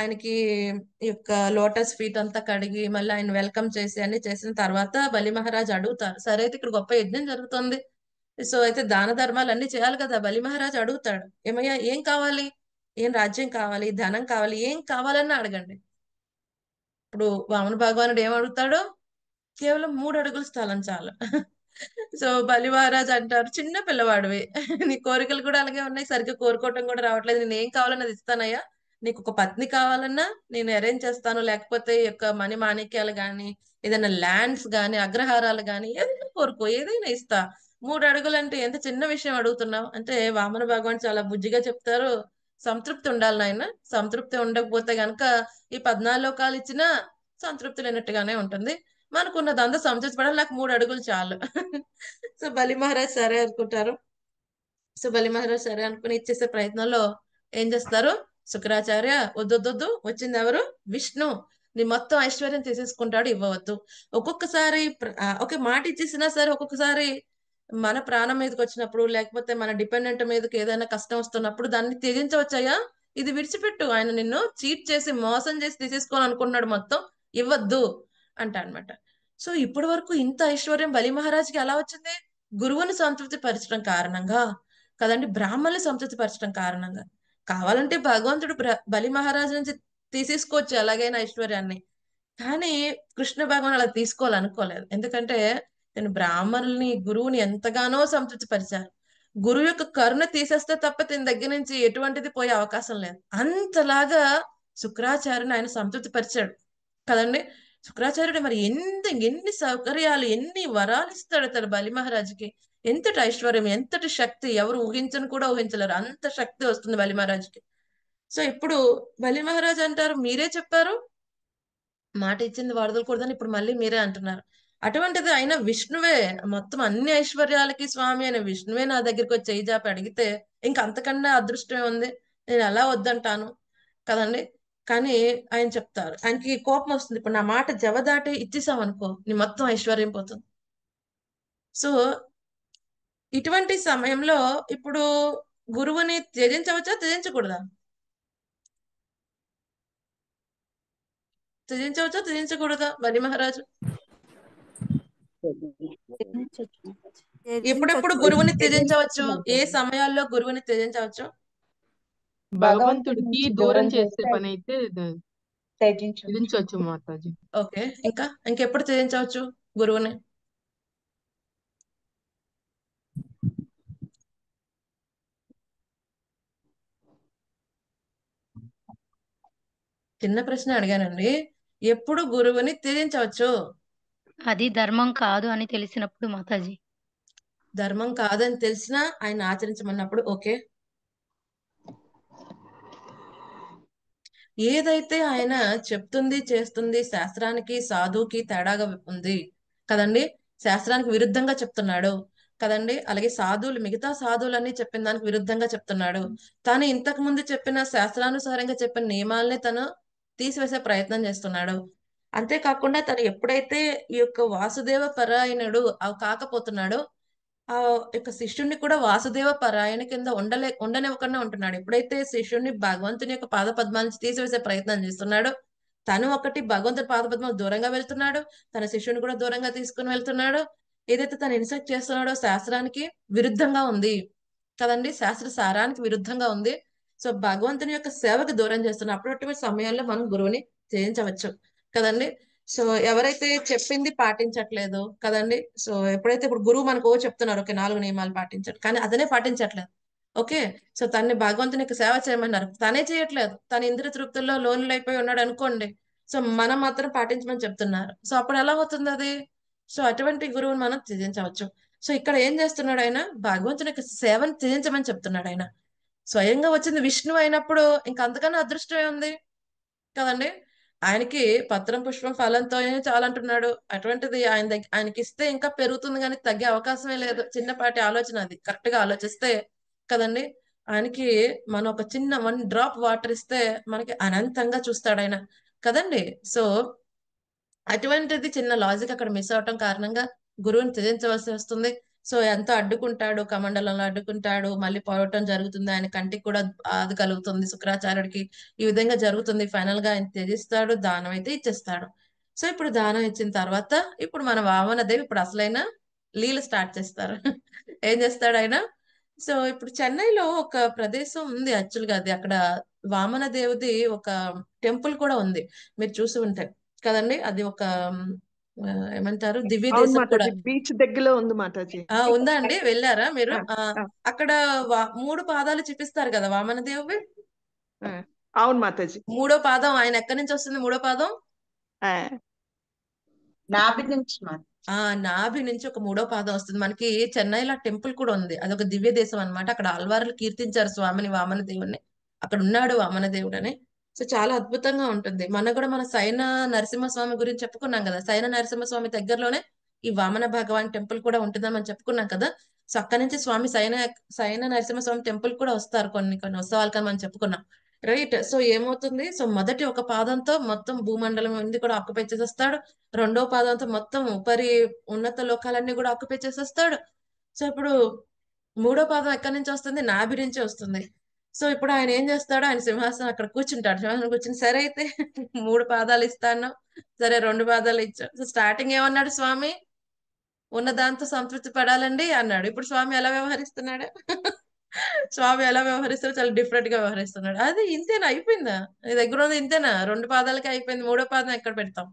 ఆయనకి యొక్క లోటస్ ఫీట్ అంతా కడిగి మళ్ళీ ఆయన వెల్కమ్ చేసి అన్ని చేసిన తర్వాత బలి మహారాజు అడుగుతారు సరే అయితే ఇక్కడ గొప్ప యజ్ఞం జరుగుతుంది సో అయితే దాన ధర్మాలు అన్ని చేయాలి కదా బలి మహారాజు అడుగుతాడు ఏమయ్యా ఏం కావాలి ఏం రాజ్యం కావాలి ధనం కావాలి ఏం కావాలన్నా అడగండి ఇప్పుడు వామన భగవానుడు ఏం అడుగుతాడో కేవలం మూడు అడుగుల స్థలం చాలా సో బలి మహారాజు అంటారు చిన్న పిల్లవాడివి నీ కోరికలు కూడా అలాగే ఉన్నాయి సరిగ్గా కోరుకోవటం కూడా రావట్లేదు నేను ఏం కావాలన్నా ఇస్తానయ్యా నీకు ఒక పత్ని కావాలన్నా నేను అరేంజ్ చేస్తాను లేకపోతే యొక్క మణి మాణిక్యాలు కానీ ఏదైనా ల్యాండ్స్ కానీ అగ్రహారాలు కానీ ఏదైనా కోరుకో ఏదైనా ఇస్తా మూడు అడుగులు అంటే ఎంత చిన్న విషయం అడుగుతున్నావు అంటే వామన భగవాన్ చాలా బుజ్జిగా చెప్తారు సంతృప్తి ఉండాలి నాయన సంతృప్తి ఉండకపోతే గనక ఈ పద్నాలుగు లోకాలు ఇచ్చినా సంతృప్తి లేనట్టుగానే ఉంటుంది మనకున్నది అంతా సంతృప్తిపడాలి నాకు మూడు అడుగులు చాలు సో బలి మహారాజ్ సరే అనుకుంటారు సో బలి మహారాజ్ సరే అనుకుని ఇచ్చేసే ప్రయత్నంలో ఏం చేస్తారు శుక్రాచార్య వద్దొద్దొద్దు వచ్చింది ఎవరు విష్ణు నీ మొత్తం ఐశ్వర్యం తీసేసుకుంటాడు ఇవ్వవద్దు ఒక్కొక్కసారి ఒక మాట ఇచ్చేసినా సరే ఒక్కొక్కసారి మన ప్రాణం మీదకి వచ్చినప్పుడు లేకపోతే మన డిపెండెంట్ మీదకి ఏదైనా కష్టం వస్తున్నప్పుడు దాన్ని త్యజించవచ్చాయా ఇది విడిచిపెట్టు ఆయన నిన్ను చీట్ చేసి మోసం చేసి తీసేసుకోవాలనుకున్నాడు మొత్తం ఇవ్వద్దు అంట అనమాట సో ఇప్పటి వరకు ఇంత ఐశ్వర్యం బలి మహారాజ్కి ఎలా వచ్చింది గురువుని సంతృప్తి పరచడం కారణంగా కదండి బ్రాహ్మణుని సంతృప్తి పరచడం కారణంగా కావాలంటే భగవంతుడు బలి మహారాజు నుంచి తీసేసుకోవచ్చు ఎలాగైనా ఐశ్వర్యాన్ని కానీ కృష్ణ భగవాన్ అలా తీసుకోవాలనుకోలేదు ఎందుకంటే తను బ్రాహ్మణుల్ని గురువుని ఎంతగానో సంతృప్తిపరిచారు గురువు యొక్క కరుణ తీసేస్తే తప్ప తన దగ్గర నుంచి ఎటువంటిది పోయే అవకాశం లేదు అంతలాగా శుక్రాచార్యుని ఆయన సంతృప్తిపరిచాడు కదండి శుక్రాచార్యుడు మరి ఎంత ఎన్ని సౌకర్యాలు ఎన్ని వరాలు ఇస్తాడు తన బలి మహారాజుకి ఎంతటి ఐశ్వర్యం ఎంతటి శక్తి ఎవరు ఊహించను కూడా ఊహించలేరు అంత శక్తి వస్తుంది బలి మహారాజుకి సో ఇప్పుడు బలి మహారాజు అంటారు మీరే చెప్పారు మాట ఇచ్చింది కూడదని ఇప్పుడు మళ్ళీ మీరే అంటున్నారు అటువంటిది అయిన విష్ణువే మొత్తం అన్ని ఐశ్వర్యాలకి స్వామి అయిన విష్ణువే నా దగ్గరికి వచ్చి చేయి జాపి అడిగితే ఇంకంతకన్నా అంతకన్నా అదృష్టమే ఉంది నేను ఎలా వద్దంటాను కదండి కానీ ఆయన చెప్తారు ఆయనకి కోపం వస్తుంది ఇప్పుడు నా మాట జవదాటి దాటి ఇచ్చేసామనుకో నీ మొత్తం ఐశ్వర్యం పోతుంది సో ఇటువంటి సమయంలో ఇప్పుడు గురువుని త్యజించవచ్చా త్యజించకూడదా త్యజించవచ్చా త్యజించకూడదా మరి మహారాజు ఎప్పుడెప్పుడు గురువుని త్యజించవచ్చు ఏ సమయాల్లో గురువుని త్యజించవచ్చు భగవంతుడికి దూరం చేసే పని అయితే త్యజించవచ్చు మాతాజీ ఓకే ఇంకా ఇంకెప్పుడు త్యజించవచ్చు గురువుని చిన్న ప్రశ్న అడిగానండి ఎప్పుడు గురువుని త్యజించవచ్చు అది ధర్మం కాదు అని తెలిసినప్పుడు మాతాజీ ధర్మం కాదని తెలిసినా ఆయన ఆచరించమన్నప్పుడు ఓకే ఏదైతే ఆయన చెప్తుంది చేస్తుంది శాస్త్రానికి సాధువుకి తేడాగా ఉంది కదండి శాస్త్రానికి విరుద్ధంగా చెప్తున్నాడు కదండి అలాగే సాధువులు మిగతా సాధువులన్నీ చెప్పిన దానికి విరుద్ధంగా చెప్తున్నాడు తాను ఇంతకు ముందు చెప్పిన శాస్త్రానుసారంగా చెప్పిన నియమాలని తను తీసివేసే ప్రయత్నం చేస్తున్నాడు అంతేకాకుండా తను ఎప్పుడైతే ఈ యొక్క వాసుదేవ పరాయణుడు కాకపోతున్నాడో ఆ యొక్క శిష్యుణ్ణి కూడా వాసుదేవ పరాయణ కింద ఉండలే ఉండనివ్వకుండా ఉంటున్నాడు ఎప్పుడైతే శిష్యుణ్ణి భగవంతుని యొక్క పాద పద్మానికి తీసివేసే ప్రయత్నం చేస్తున్నాడో తను ఒకటి భగవంతుని పాద పద్మం దూరంగా వెళ్తున్నాడు తన శిష్యుని కూడా దూరంగా తీసుకుని వెళ్తున్నాడు ఏదైతే తను ఇన్సెక్ట్ చేస్తున్నాడో శాస్త్రానికి విరుద్ధంగా ఉంది కదండి శాస్త్ర సారానికి విరుద్ధంగా ఉంది సో భగవంతుని యొక్క సేవకు దూరం చేస్తున్నాడు అప్పుడు సమయాల్లో మనం గురువుని చేయించవచ్చు కదండి సో ఎవరైతే చెప్పింది పాటించట్లేదు కదండి సో ఎప్పుడైతే ఇప్పుడు గురువు మనకు ఓ చెప్తున్నారు ఓకే నాలుగు నియమాలు పాటించారు కానీ అతనే పాటించట్లేదు ఓకే సో తన్ని భగవంతునికి సేవ చేయమన్నారు తనే చేయట్లేదు తన ఇంద్ర తృప్తుల్లో లోన్లు అయిపోయి ఉన్నాడు అనుకోండి సో మనం మాత్రం పాటించమని చెప్తున్నారు సో అప్పుడు ఎలా అవుతుంది అది సో అటువంటి గురువుని మనం త్యజించవచ్చు సో ఇక్కడ ఏం చేస్తున్నాడు ఆయన యొక్క సేవను త్యజించమని చెప్తున్నాడు ఆయన స్వయంగా వచ్చింది విష్ణు అయినప్పుడు ఇంకా అంతకన్నా అదృష్టమే ఉంది కదండి ఆయనకి పత్రం పుష్పం ఫలంతో చాలా అంటున్నాడు అటువంటిది ఆయన దగ్గర ఆయనకి ఇస్తే ఇంకా పెరుగుతుంది కానీ తగ్గే అవకాశమే లేదు చిన్నపాటి ఆలోచన అది కరెక్ట్ గా ఆలోచిస్తే కదండి ఆయనకి మనం ఒక చిన్న వన్ డ్రాప్ వాటర్ ఇస్తే మనకి అనంతంగా చూస్తాడు ఆయన కదండి సో అటువంటిది చిన్న లాజిక్ అక్కడ మిస్ అవటం కారణంగా గురువుని త్యజించవలసి వస్తుంది సో ఎంతో అడ్డుకుంటాడు కమండలంలో అడ్డుకుంటాడు మళ్ళీ పోవటం జరుగుతుంది ఆయన కంటికి కూడా అది కలుగుతుంది శుక్రాచార్యుడికి ఈ విధంగా జరుగుతుంది ఫైనల్ గా ఆయన త్యజిస్తాడు దానం అయితే ఇచ్చేస్తాడు సో ఇప్పుడు దానం ఇచ్చిన తర్వాత ఇప్పుడు మన వామన దేవి ఇప్పుడు అసలైన లీల స్టార్ట్ చేస్తారు ఏం చేస్తాడు ఆయన సో ఇప్పుడు చెన్నైలో ఒక ప్రదేశం ఉంది యాక్చువల్ గా అది అక్కడ వామన దేవుది ఒక టెంపుల్ కూడా ఉంది మీరు చూసి ఉంటారు కదండి అది ఒక ఏమంటారు దివ్య దేశం బీచ్ దగ్గరలో ఉంది మాతాజీ ఉందా అండి వెళ్ళారా మీరు అక్కడ మూడు పాదాలు చూపిస్తారు కదా వామన దేవువి అవును మాతాజీ మూడో పాదం ఆయన ఎక్కడి నుంచి వస్తుంది మూడో పాదం నాభి నుంచి ఆ నాభి నుంచి ఒక మూడో పాదం వస్తుంది మనకి చెన్నైలో టెంపుల్ కూడా ఉంది అది ఒక దివ్య దేశం అనమాట అక్కడ ఆల్వార్లు కీర్తించారు స్వామిని వామన దేవుడిని అక్కడ ఉన్నాడు వామన దేవుడు అని సో చాలా అద్భుతంగా ఉంటుంది మన కూడా మన సైన నరసింహస్వామి గురించి చెప్పుకున్నాం కదా సైన నరసింహస్వామి దగ్గరలోనే ఈ వామన భగవాన్ టెంపుల్ కూడా ఉంటుందని మనం చెప్పుకున్నాం కదా సో అక్కడ నుంచి స్వామి సైన సైన నరసింహస్వామి టెంపుల్ కూడా వస్తారు కొన్ని కొన్ని ఉత్సవాలు కానీ మనం చెప్పుకున్నాం రైట్ సో ఏమవుతుంది సో మొదటి ఒక పాదంతో మొత్తం భూమండలం ఉంది కూడా ఆక్యుపై చేసేస్తాడు రెండో పాదంతో మొత్తం ఉపరి ఉన్నత లోకాలన్నీ కూడా ఆక్యుపై చేసేస్తాడు సో ఇప్పుడు మూడో పాదం ఎక్కడి నుంచి వస్తుంది నాభి నుంచి వస్తుంది సో ఇప్పుడు ఆయన ఏం చేస్తాడు ఆయన సింహాసనం అక్కడ కూర్చుంటాడు సింహాసనం కూర్చుని సరే అయితే మూడు పాదాలు ఇస్తాను సరే రెండు పాదాలు ఇచ్చాడు సో స్టార్టింగ్ ఏమన్నాడు స్వామి ఉన్న దాంతో సంతృప్తి పడాలండి అన్నాడు ఇప్పుడు స్వామి ఎలా వ్యవహరిస్తున్నాడు స్వామి ఎలా వ్యవహరిస్తారో చాలా డిఫరెంట్ గా వ్యవహరిస్తున్నాడు అది ఇంతేనా అయిపోయిందా నీ దగ్గర ఉంది ఇంతేనా రెండు పాదాలకి అయిపోయింది మూడో పాదం ఎక్కడ పెడతాం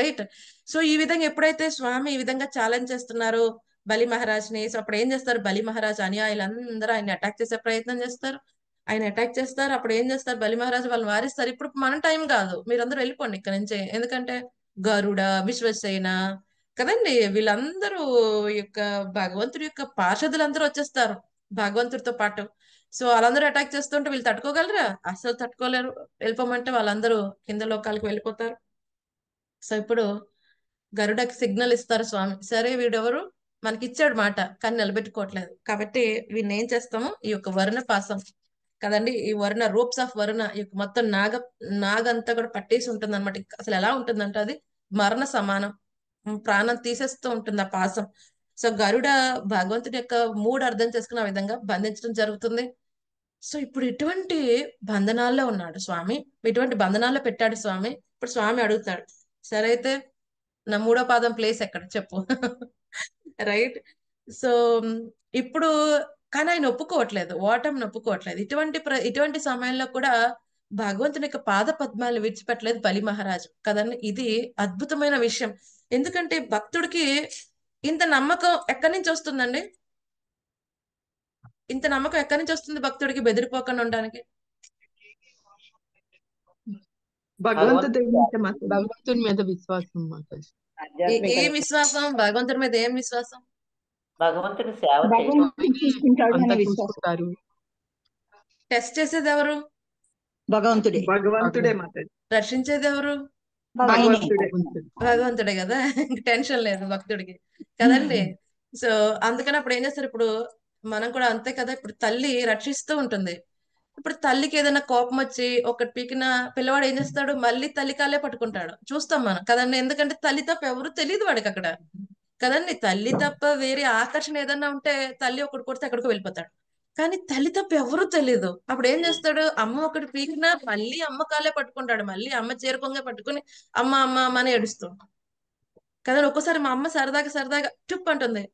రైట్ సో ఈ విధంగా ఎప్పుడైతే స్వామి ఈ విధంగా ఛాలెంజ్ చేస్తున్నారు బలి మహారాజ్ని సో అప్పుడు ఏం చేస్తారు బలి మహారాజ్ అనుయాయులందరూ ఆయన అటాక్ చేసే ప్రయత్నం చేస్తారు ఆయన అటాక్ చేస్తారు అప్పుడు ఏం చేస్తారు బలి మహారాజు వాళ్ళని వారిస్తారు ఇప్పుడు మన టైం కాదు మీరందరూ వెళ్ళిపోండి ఇక్కడ నుంచి ఎందుకంటే గరుడ విశ్వసేన కదండి వీళ్ళందరూ యొక్క భగవంతుడి యొక్క పార్షదులందరూ వచ్చేస్తారు భగవంతుడితో పాటు సో వాళ్ళందరూ అటాక్ చేస్తుంటే వీళ్ళు తట్టుకోగలరా అసలు తట్టుకోలేరు వెళ్ళిపోమంటే వాళ్ళందరూ కింద లోకాలకు వెళ్ళిపోతారు సో ఇప్పుడు గరుడకి సిగ్నల్ ఇస్తారు స్వామి సరే వీడెవరు మనకి ఇచ్చాడు మాట కానీ నిలబెట్టుకోవట్లేదు కాబట్టి వీళ్ళని ఏం చేస్తాము ఈ యొక్క వరుణ పాసం కదండి ఈ వరుణ రూప్స్ ఆఫ్ వరుణ ఈ యొక్క మొత్తం నాగ నాగంతా కూడా పట్టేసి ఉంటుంది అనమాట అసలు ఎలా ఉంటుందంటే అది మరణ సమానం ప్రాణం తీసేస్తూ ఉంటుంది ఆ పాసం సో గరుడ భగవంతుడి యొక్క మూడు అర్థం చేసుకున్న విధంగా బంధించడం జరుగుతుంది సో ఇప్పుడు ఇటువంటి బంధనాల్లో ఉన్నాడు స్వామి ఇటువంటి బంధనాల్లో పెట్టాడు స్వామి ఇప్పుడు స్వామి అడుగుతాడు సరే అయితే నా మూడో పాదం ప్లేస్ ఎక్కడ చెప్పు రైట్ సో mm, ఇప్పుడు కానీ ఆయన ఒప్పుకోవట్లేదు ఓటమిని ఒప్పుకోవట్లేదు ఇటువంటి ఇటువంటి సమయంలో కూడా భగవంతుని యొక్క పాద పద్మాలు విడిచిపెట్టలేదు బలి మహారాజు కదండి ఇది అద్భుతమైన విషయం ఎందుకంటే భక్తుడికి ఇంత నమ్మకం ఎక్కడి నుంచి వస్తుందండి ఇంత నమ్మకం ఎక్కడి నుంచి వస్తుంది భక్తుడికి బెదిరిపోకుండా ఉండడానికి భగవంతుడి మీద విశ్వాసం ఏం విశ్వాసం భగవంతుడి మీద ఏం విశ్వాసం భగవంతుడు సేవ చేసుకుంటారు టెస్ట్ చేసేది ఎవరు భగవంతుడే భగవంతుడే రక్షించేది ఎవరు భగవంతుడే కదా టెన్షన్ లేదు భక్తుడికి కదండి సో అందుకని అప్పుడు ఏం చేస్తారు ఇప్పుడు మనం కూడా అంతే కదా ఇప్పుడు తల్లి రక్షిస్తూ ఉంటుంది ఇప్పుడు తల్లికి ఏదైనా కోపం వచ్చి ఒకటి పీకిన పిల్లవాడు ఏం చేస్తాడు మళ్ళీ తల్లి కాలే పట్టుకుంటాడు చూస్తాం మనం కదండి ఎందుకంటే తల్లి తప్ప ఎవరు తెలియదు వాడికి అక్కడ కదండి తల్లి తప్ప వేరే ఆకర్షణ ఏదైనా ఉంటే తల్లి ఒకటి కొడితే అక్కడికి వెళ్ళిపోతాడు కానీ తల్లి తప్ప ఎవరు తెలియదు అప్పుడు ఏం చేస్తాడు అమ్మ ఒకటి పీకినా మళ్ళీ అమ్మ కాలే పట్టుకుంటాడు మళ్ళీ అమ్మ చేరుకొంగా పట్టుకుని అమ్మ అమ్మ అమ్మ అని ఏడుస్తాడు కదండి ఒక్కోసారి మా అమ్మ సరదాగా సరదాగా టుప్ అంటుంది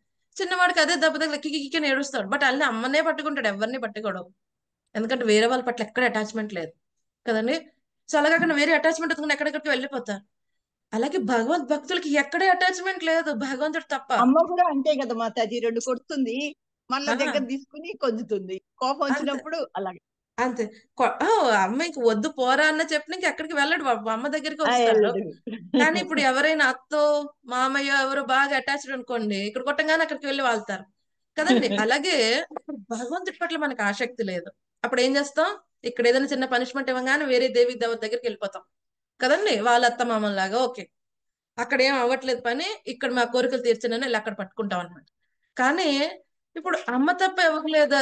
చిన్నవాడికి అదే దెబ్బ దగ్గర కిక్కి కిక్కి ఏడుస్తాడు బట్ అల్లి అమ్మనే పట్టుకుంటాడు ఎవరిని పట్టుకోడు ఎందుకంటే వేరే వాళ్ళ పట్ల ఎక్కడ అటాచ్మెంట్ లేదు కదండి సో అలాగే వేరే అటాచ్మెంట్ ఎత్తుకుని ఎక్కడెక్కడికి వెళ్ళిపోతారు అలాగే భగవంత్ భక్తులకి ఎక్కడే అటాచ్మెంట్ లేదు భగవంతుడు తప్ప అమ్మ కూడా అంతే కదా మాతాజీ రెండు కొడుతుంది మళ్ళీ దగ్గర తీసుకుని కొంచుతుంది కోపం వచ్చినప్పుడు అలాగే అంతే అమ్మ ఇంక వద్దు పోరా అన్న చెప్పిన ఇంక ఎక్కడికి వెళ్ళడు బాబు అమ్మ దగ్గరికి వస్తాడు కానీ ఇప్పుడు ఎవరైనా అత్తో మామయ్య ఎవరు బాగా అటాచ్డ్ అనుకోండి ఇక్కడ కొట్టంగానే అక్కడికి వెళ్ళి వాళ్తారు కదండి అలాగే భగవంతుడి పట్ల మనకు ఆసక్తి లేదు అప్పుడు ఏం చేస్తాం ఇక్కడ ఏదైనా చిన్న పనిష్మెంట్ ఇవ్వగానే వేరే దేవి దేవత దగ్గరికి వెళ్ళిపోతాం కదండి వాళ్ళ అత్త లాగా ఓకే అక్కడ ఏం అవ్వట్లేదు పని ఇక్కడ మా కోరికలు తీర్చనని ఇలా అక్కడ పట్టుకుంటాం అనమాట కానీ ఇప్పుడు అమ్మ తప్ప ఇవ్వలేదు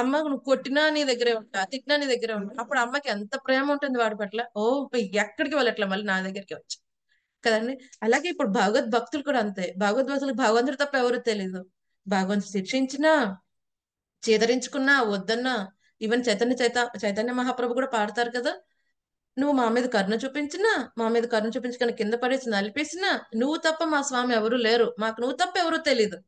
అమ్మ నువ్వు కొట్టినా నీ దగ్గరే ఉంటా తిట్టినా నీ దగ్గరే ఉంటా అప్పుడు అమ్మకి ఎంత ప్రేమ ఉంటుంది వాడి పట్ల ఓ ఎక్కడికి వెళ్ళట్లే మళ్ళీ నా దగ్గరికి వచ్చి కదండి అలాగే ఇప్పుడు భగవద్ భక్తులు కూడా అంతే భగవద్ భక్తులు భగవంతుడు తప్ప ఎవరు తెలియదు భగవంతుడు శిక్షించినా చేదరించుకున్నా వద్దన్నా ఈవెన్ చైతన్య చైత చైతన్య మహాప్రభు కూడా పాడతారు కదా నువ్వు మా మీద కరుణ చూపించినా మా మీద కరుణ చూపించుకొని కింద పడేసి నలిపేసినా నువ్వు తప్ప మా స్వామి ఎవరు లేరు మాకు నువ్వు తప్ప ఎవరు తెలీదు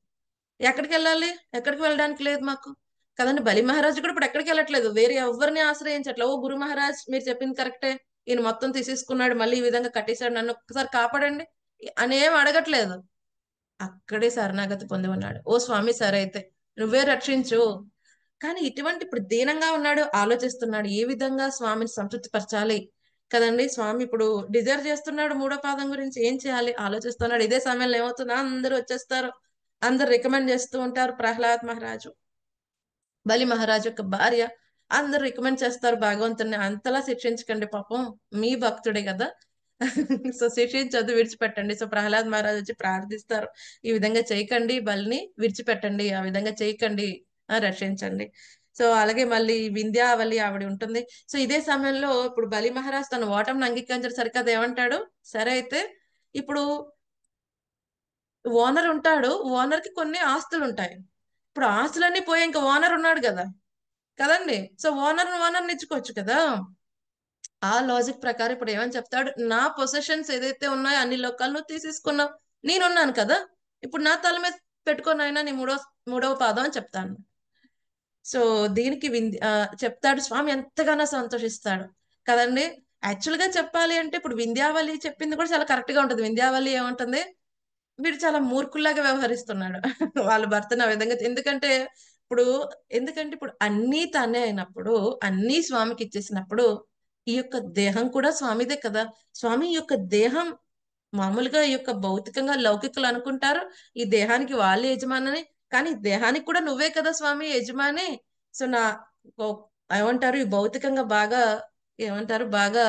ఎక్కడికి వెళ్ళాలి ఎక్కడికి వెళ్ళడానికి లేదు మాకు కదండి బలి మహారాజు కూడా ఇప్పుడు ఎక్కడికి వెళ్ళట్లేదు వేరే ఎవరిని ఆశ్రయించట్లే ఓ గురు మహారాజ్ మీరు చెప్పింది కరెక్టే ఈయన మొత్తం తీసేసుకున్నాడు మళ్ళీ ఈ విధంగా కట్టేశాడు నన్ను ఒకసారి కాపాడండి అనేం అడగట్లేదు అక్కడే శరణాగతి పొంది ఉన్నాడు ఓ స్వామి సరైతే నువ్వే రక్షించు కానీ ఇటువంటి ఇప్పుడు దీనంగా ఉన్నాడు ఆలోచిస్తున్నాడు ఏ విధంగా స్వామిని సంతృప్తి పరచాలి కదండి స్వామి ఇప్పుడు డిజైర్ చేస్తున్నాడు మూడో పాదం గురించి ఏం చేయాలి ఆలోచిస్తున్నాడు ఇదే సమయంలో ఏమవుతుందో అందరూ వచ్చేస్తారు అందరు రికమెండ్ చేస్తూ ఉంటారు ప్రహ్లాద్ మహారాజు బలి మహారాజు యొక్క భార్య అందరు రికమెండ్ చేస్తారు భగవంతుడిని అంతలా శిక్షించకండి పాపం మీ భక్తుడే కదా సో శిషిని చదువు విడిచిపెట్టండి సో ప్రహ్లాద్ మహారాజ్ వచ్చి ప్రార్థిస్తారు ఈ విధంగా చేయకండి బలిని విడిచిపెట్టండి ఆ విధంగా చేయకండి రక్షించండి సో అలాగే మళ్ళీ వింధ్యావళి ఆవిడ ఉంటుంది సో ఇదే సమయంలో ఇప్పుడు బలి మహారాజ్ తన ఓటమిని అంగీకరించడానికి అది ఏమంటాడు సరే అయితే ఇప్పుడు ఓనర్ ఉంటాడు ఓనర్ కి కొన్ని ఆస్తులు ఉంటాయి ఇప్పుడు ఆస్తులన్నీ పోయి ఇంకా ఓనర్ ఉన్నాడు కదా కదండి సో ఓనర్ ఓనర్ ఇచ్చుకోవచ్చు కదా ఆ లాజిక్ ప్రకారం ఇప్పుడు ఏమని చెప్తాడు నా పొసెషన్స్ ఏదైతే ఉన్నాయో అన్ని లోకాలు నువ్వు తీసేసుకున్నావు నేనున్నాను కదా ఇప్పుడు నా తల మీద పెట్టుకొని అయినా నీ మూడో మూడవ పాదం అని చెప్తాను సో దీనికి వింది చెప్తాడు స్వామి ఎంతగానో సంతోషిస్తాడు కదండి యాక్చువల్ గా చెప్పాలి అంటే ఇప్పుడు వింధ్యావళి చెప్పింది కూడా చాలా కరెక్ట్ గా ఉంటుంది వింధ్యావళి ఏముంటుంది వీడు చాలా మూర్ఖుల్లాగా వ్యవహరిస్తున్నాడు వాళ్ళ భర్తను ఆ విధంగా ఎందుకంటే ఇప్పుడు ఎందుకంటే ఇప్పుడు అన్నీ తనే అయినప్పుడు అన్నీ స్వామికి ఇచ్చేసినప్పుడు ఈ యొక్క దేహం కూడా స్వామిదే కదా స్వామి ఈ యొక్క దేహం మామూలుగా ఈ యొక్క భౌతికంగా లౌకికులు అనుకుంటారు ఈ దేహానికి వాళ్ళు యజమాని కానీ దేహానికి కూడా నువ్వే కదా స్వామి యజమాని సో నా ఏమంటారు ఈ భౌతికంగా బాగా ఏమంటారు బాగా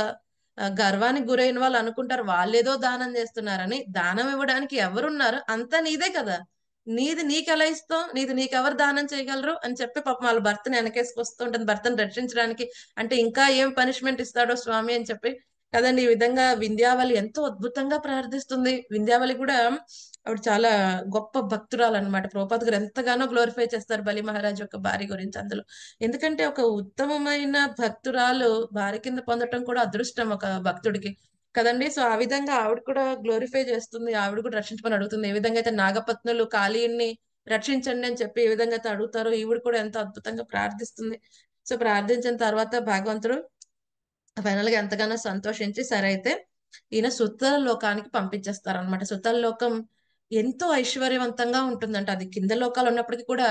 గర్వానికి గురైన వాళ్ళు అనుకుంటారు వాళ్ళు ఏదో దానం చేస్తున్నారని దానం ఇవ్వడానికి ఎవరున్నారు అంతా నీదే కదా నీది నీకు ఎలా ఇస్తాం నీది నీకు ఎవరు దానం చేయగలరు అని చెప్పి పాపం వాళ్ళ భర్తను వెనకేసుకొస్తుంటుంది భర్తను రక్షించడానికి అంటే ఇంకా ఏం పనిష్మెంట్ ఇస్తాడో స్వామి అని చెప్పి కదండి ఈ విధంగా వింధ్యావళి ఎంతో అద్భుతంగా ప్రార్థిస్తుంది వింధ్యావళి కూడా ఆవిడ చాలా గొప్ప భక్తురాలు అనమాట ప్రోపాత్ గారు ఎంతగానో గ్లోరిఫై చేస్తారు బలి మహారాజ్ యొక్క భార్య గురించి అందులో ఎందుకంటే ఒక ఉత్తమమైన భక్తురాలు భార్య కింద పొందటం కూడా అదృష్టం ఒక భక్తుడికి కదండి సో ఆ విధంగా ఆవిడ కూడా గ్లోరిఫై చేస్తుంది ఆవిడ కూడా రక్షించమని అడుగుతుంది ఏ విధంగా అయితే నాగపత్నులు కాళీని రక్షించండి అని చెప్పి ఏ విధంగా అయితే అడుగుతారో ఈవిడ కూడా ఎంతో అద్భుతంగా ప్రార్థిస్తుంది సో ప్రార్థించిన తర్వాత భగవంతుడు ఫైనల్ గా ఎంతగానో సంతోషించి సరే అయితే ఈయన సుత్తల లోకానికి పంపించేస్తారు అనమాట సుత్తల లోకం ఎంతో ఐశ్వర్యవంతంగా ఉంటుందంట అది కింద లోకాలు ఉన్నప్పటికీ కూడా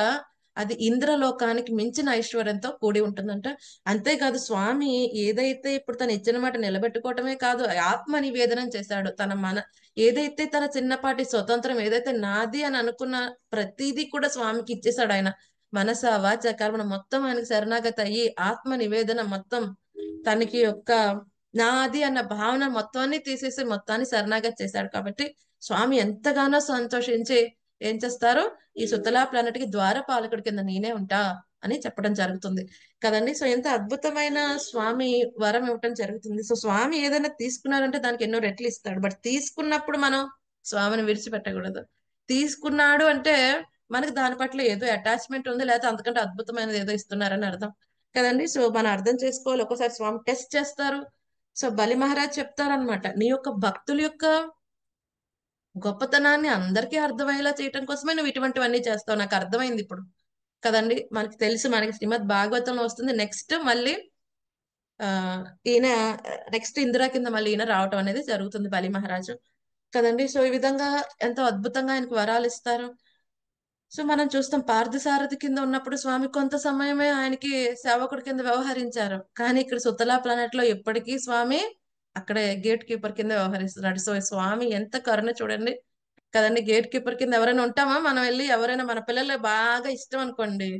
అది ఇంద్రలోకానికి మించిన ఐశ్వర్యంతో కూడి ఉంటుందంట అంతేకాదు స్వామి ఏదైతే ఇప్పుడు తను ఇచ్చిన మాట నిలబెట్టుకోవటమే కాదు ఆత్మ నివేదనం చేశాడు తన మన ఏదైతే తన చిన్నపాటి స్వతంత్రం ఏదైతే నాది అని అనుకున్న ప్రతిదీ కూడా స్వామికి ఇచ్చేశాడు ఆయన మనస వాచ కర్మ మొత్తం ఆయనకి శరణాగతి అయ్యి ఆత్మ నివేదన మొత్తం తనకి యొక్క నాది అన్న భావన మొత్తాన్ని తీసేసి మొత్తాన్ని శరణాగతి చేశాడు కాబట్టి స్వామి ఎంతగానో సంతోషించి ఏం చేస్తారు ఈ సుతలా ప్లానెట్ కి ద్వారపాలకుడి కింద నేనే ఉంటా అని చెప్పడం జరుగుతుంది కదండి సో ఎంత అద్భుతమైన స్వామి వరం ఇవ్వటం జరుగుతుంది సో స్వామి ఏదైనా తీసుకున్నారంటే దానికి ఎన్నో రెట్లు ఇస్తాడు బట్ తీసుకున్నప్పుడు మనం స్వామిని విడిచిపెట్టకూడదు తీసుకున్నాడు అంటే మనకు దాని పట్ల ఏదో అటాచ్మెంట్ ఉంది లేకపోతే అంతకంటే అద్భుతమైనది ఏదో ఇస్తున్నారని అర్థం కదండి సో మనం అర్థం చేసుకోవాలి ఒకసారి స్వామి టెస్ట్ చేస్తారు సో బలి మహారాజ్ చెప్తారనమాట నీ యొక్క భక్తుల యొక్క గొప్పతనాన్ని అందరికీ అర్థమయ్యేలా చేయటం కోసమే నువ్వు ఇటువంటివన్నీ చేస్తావు నాకు అర్థమైంది ఇప్పుడు కదండి మనకి తెలుసు మనకి శ్రీమద్ భాగవతంలో వస్తుంది నెక్స్ట్ మళ్ళీ ఆ ఈయన నెక్స్ట్ ఇందిరా కింద మళ్ళీ ఈయన రావటం అనేది జరుగుతుంది బలి మహారాజు కదండి సో ఈ విధంగా ఎంతో అద్భుతంగా ఆయనకు వరాలు ఇస్తారు సో మనం చూస్తాం పార్థసారథి కింద ఉన్నప్పుడు స్వామి కొంత సమయమే ఆయనకి సేవకుడి కింద వ్యవహరించారు కానీ ఇక్కడ సుతలా ప్లానెట్ లో ఎప్పటికీ స్వామి అక్కడ గేట్ కీపర్ కింద వ్యవహరిస్తున్నాడు సో స్వామి ఎంత కరుణ చూడండి కదండి గేట్ కీపర్ కింద ఎవరైనా ఉంటామా మనం వెళ్ళి ఎవరైనా మన పిల్లలు బాగా ఇష్టం అనుకోండి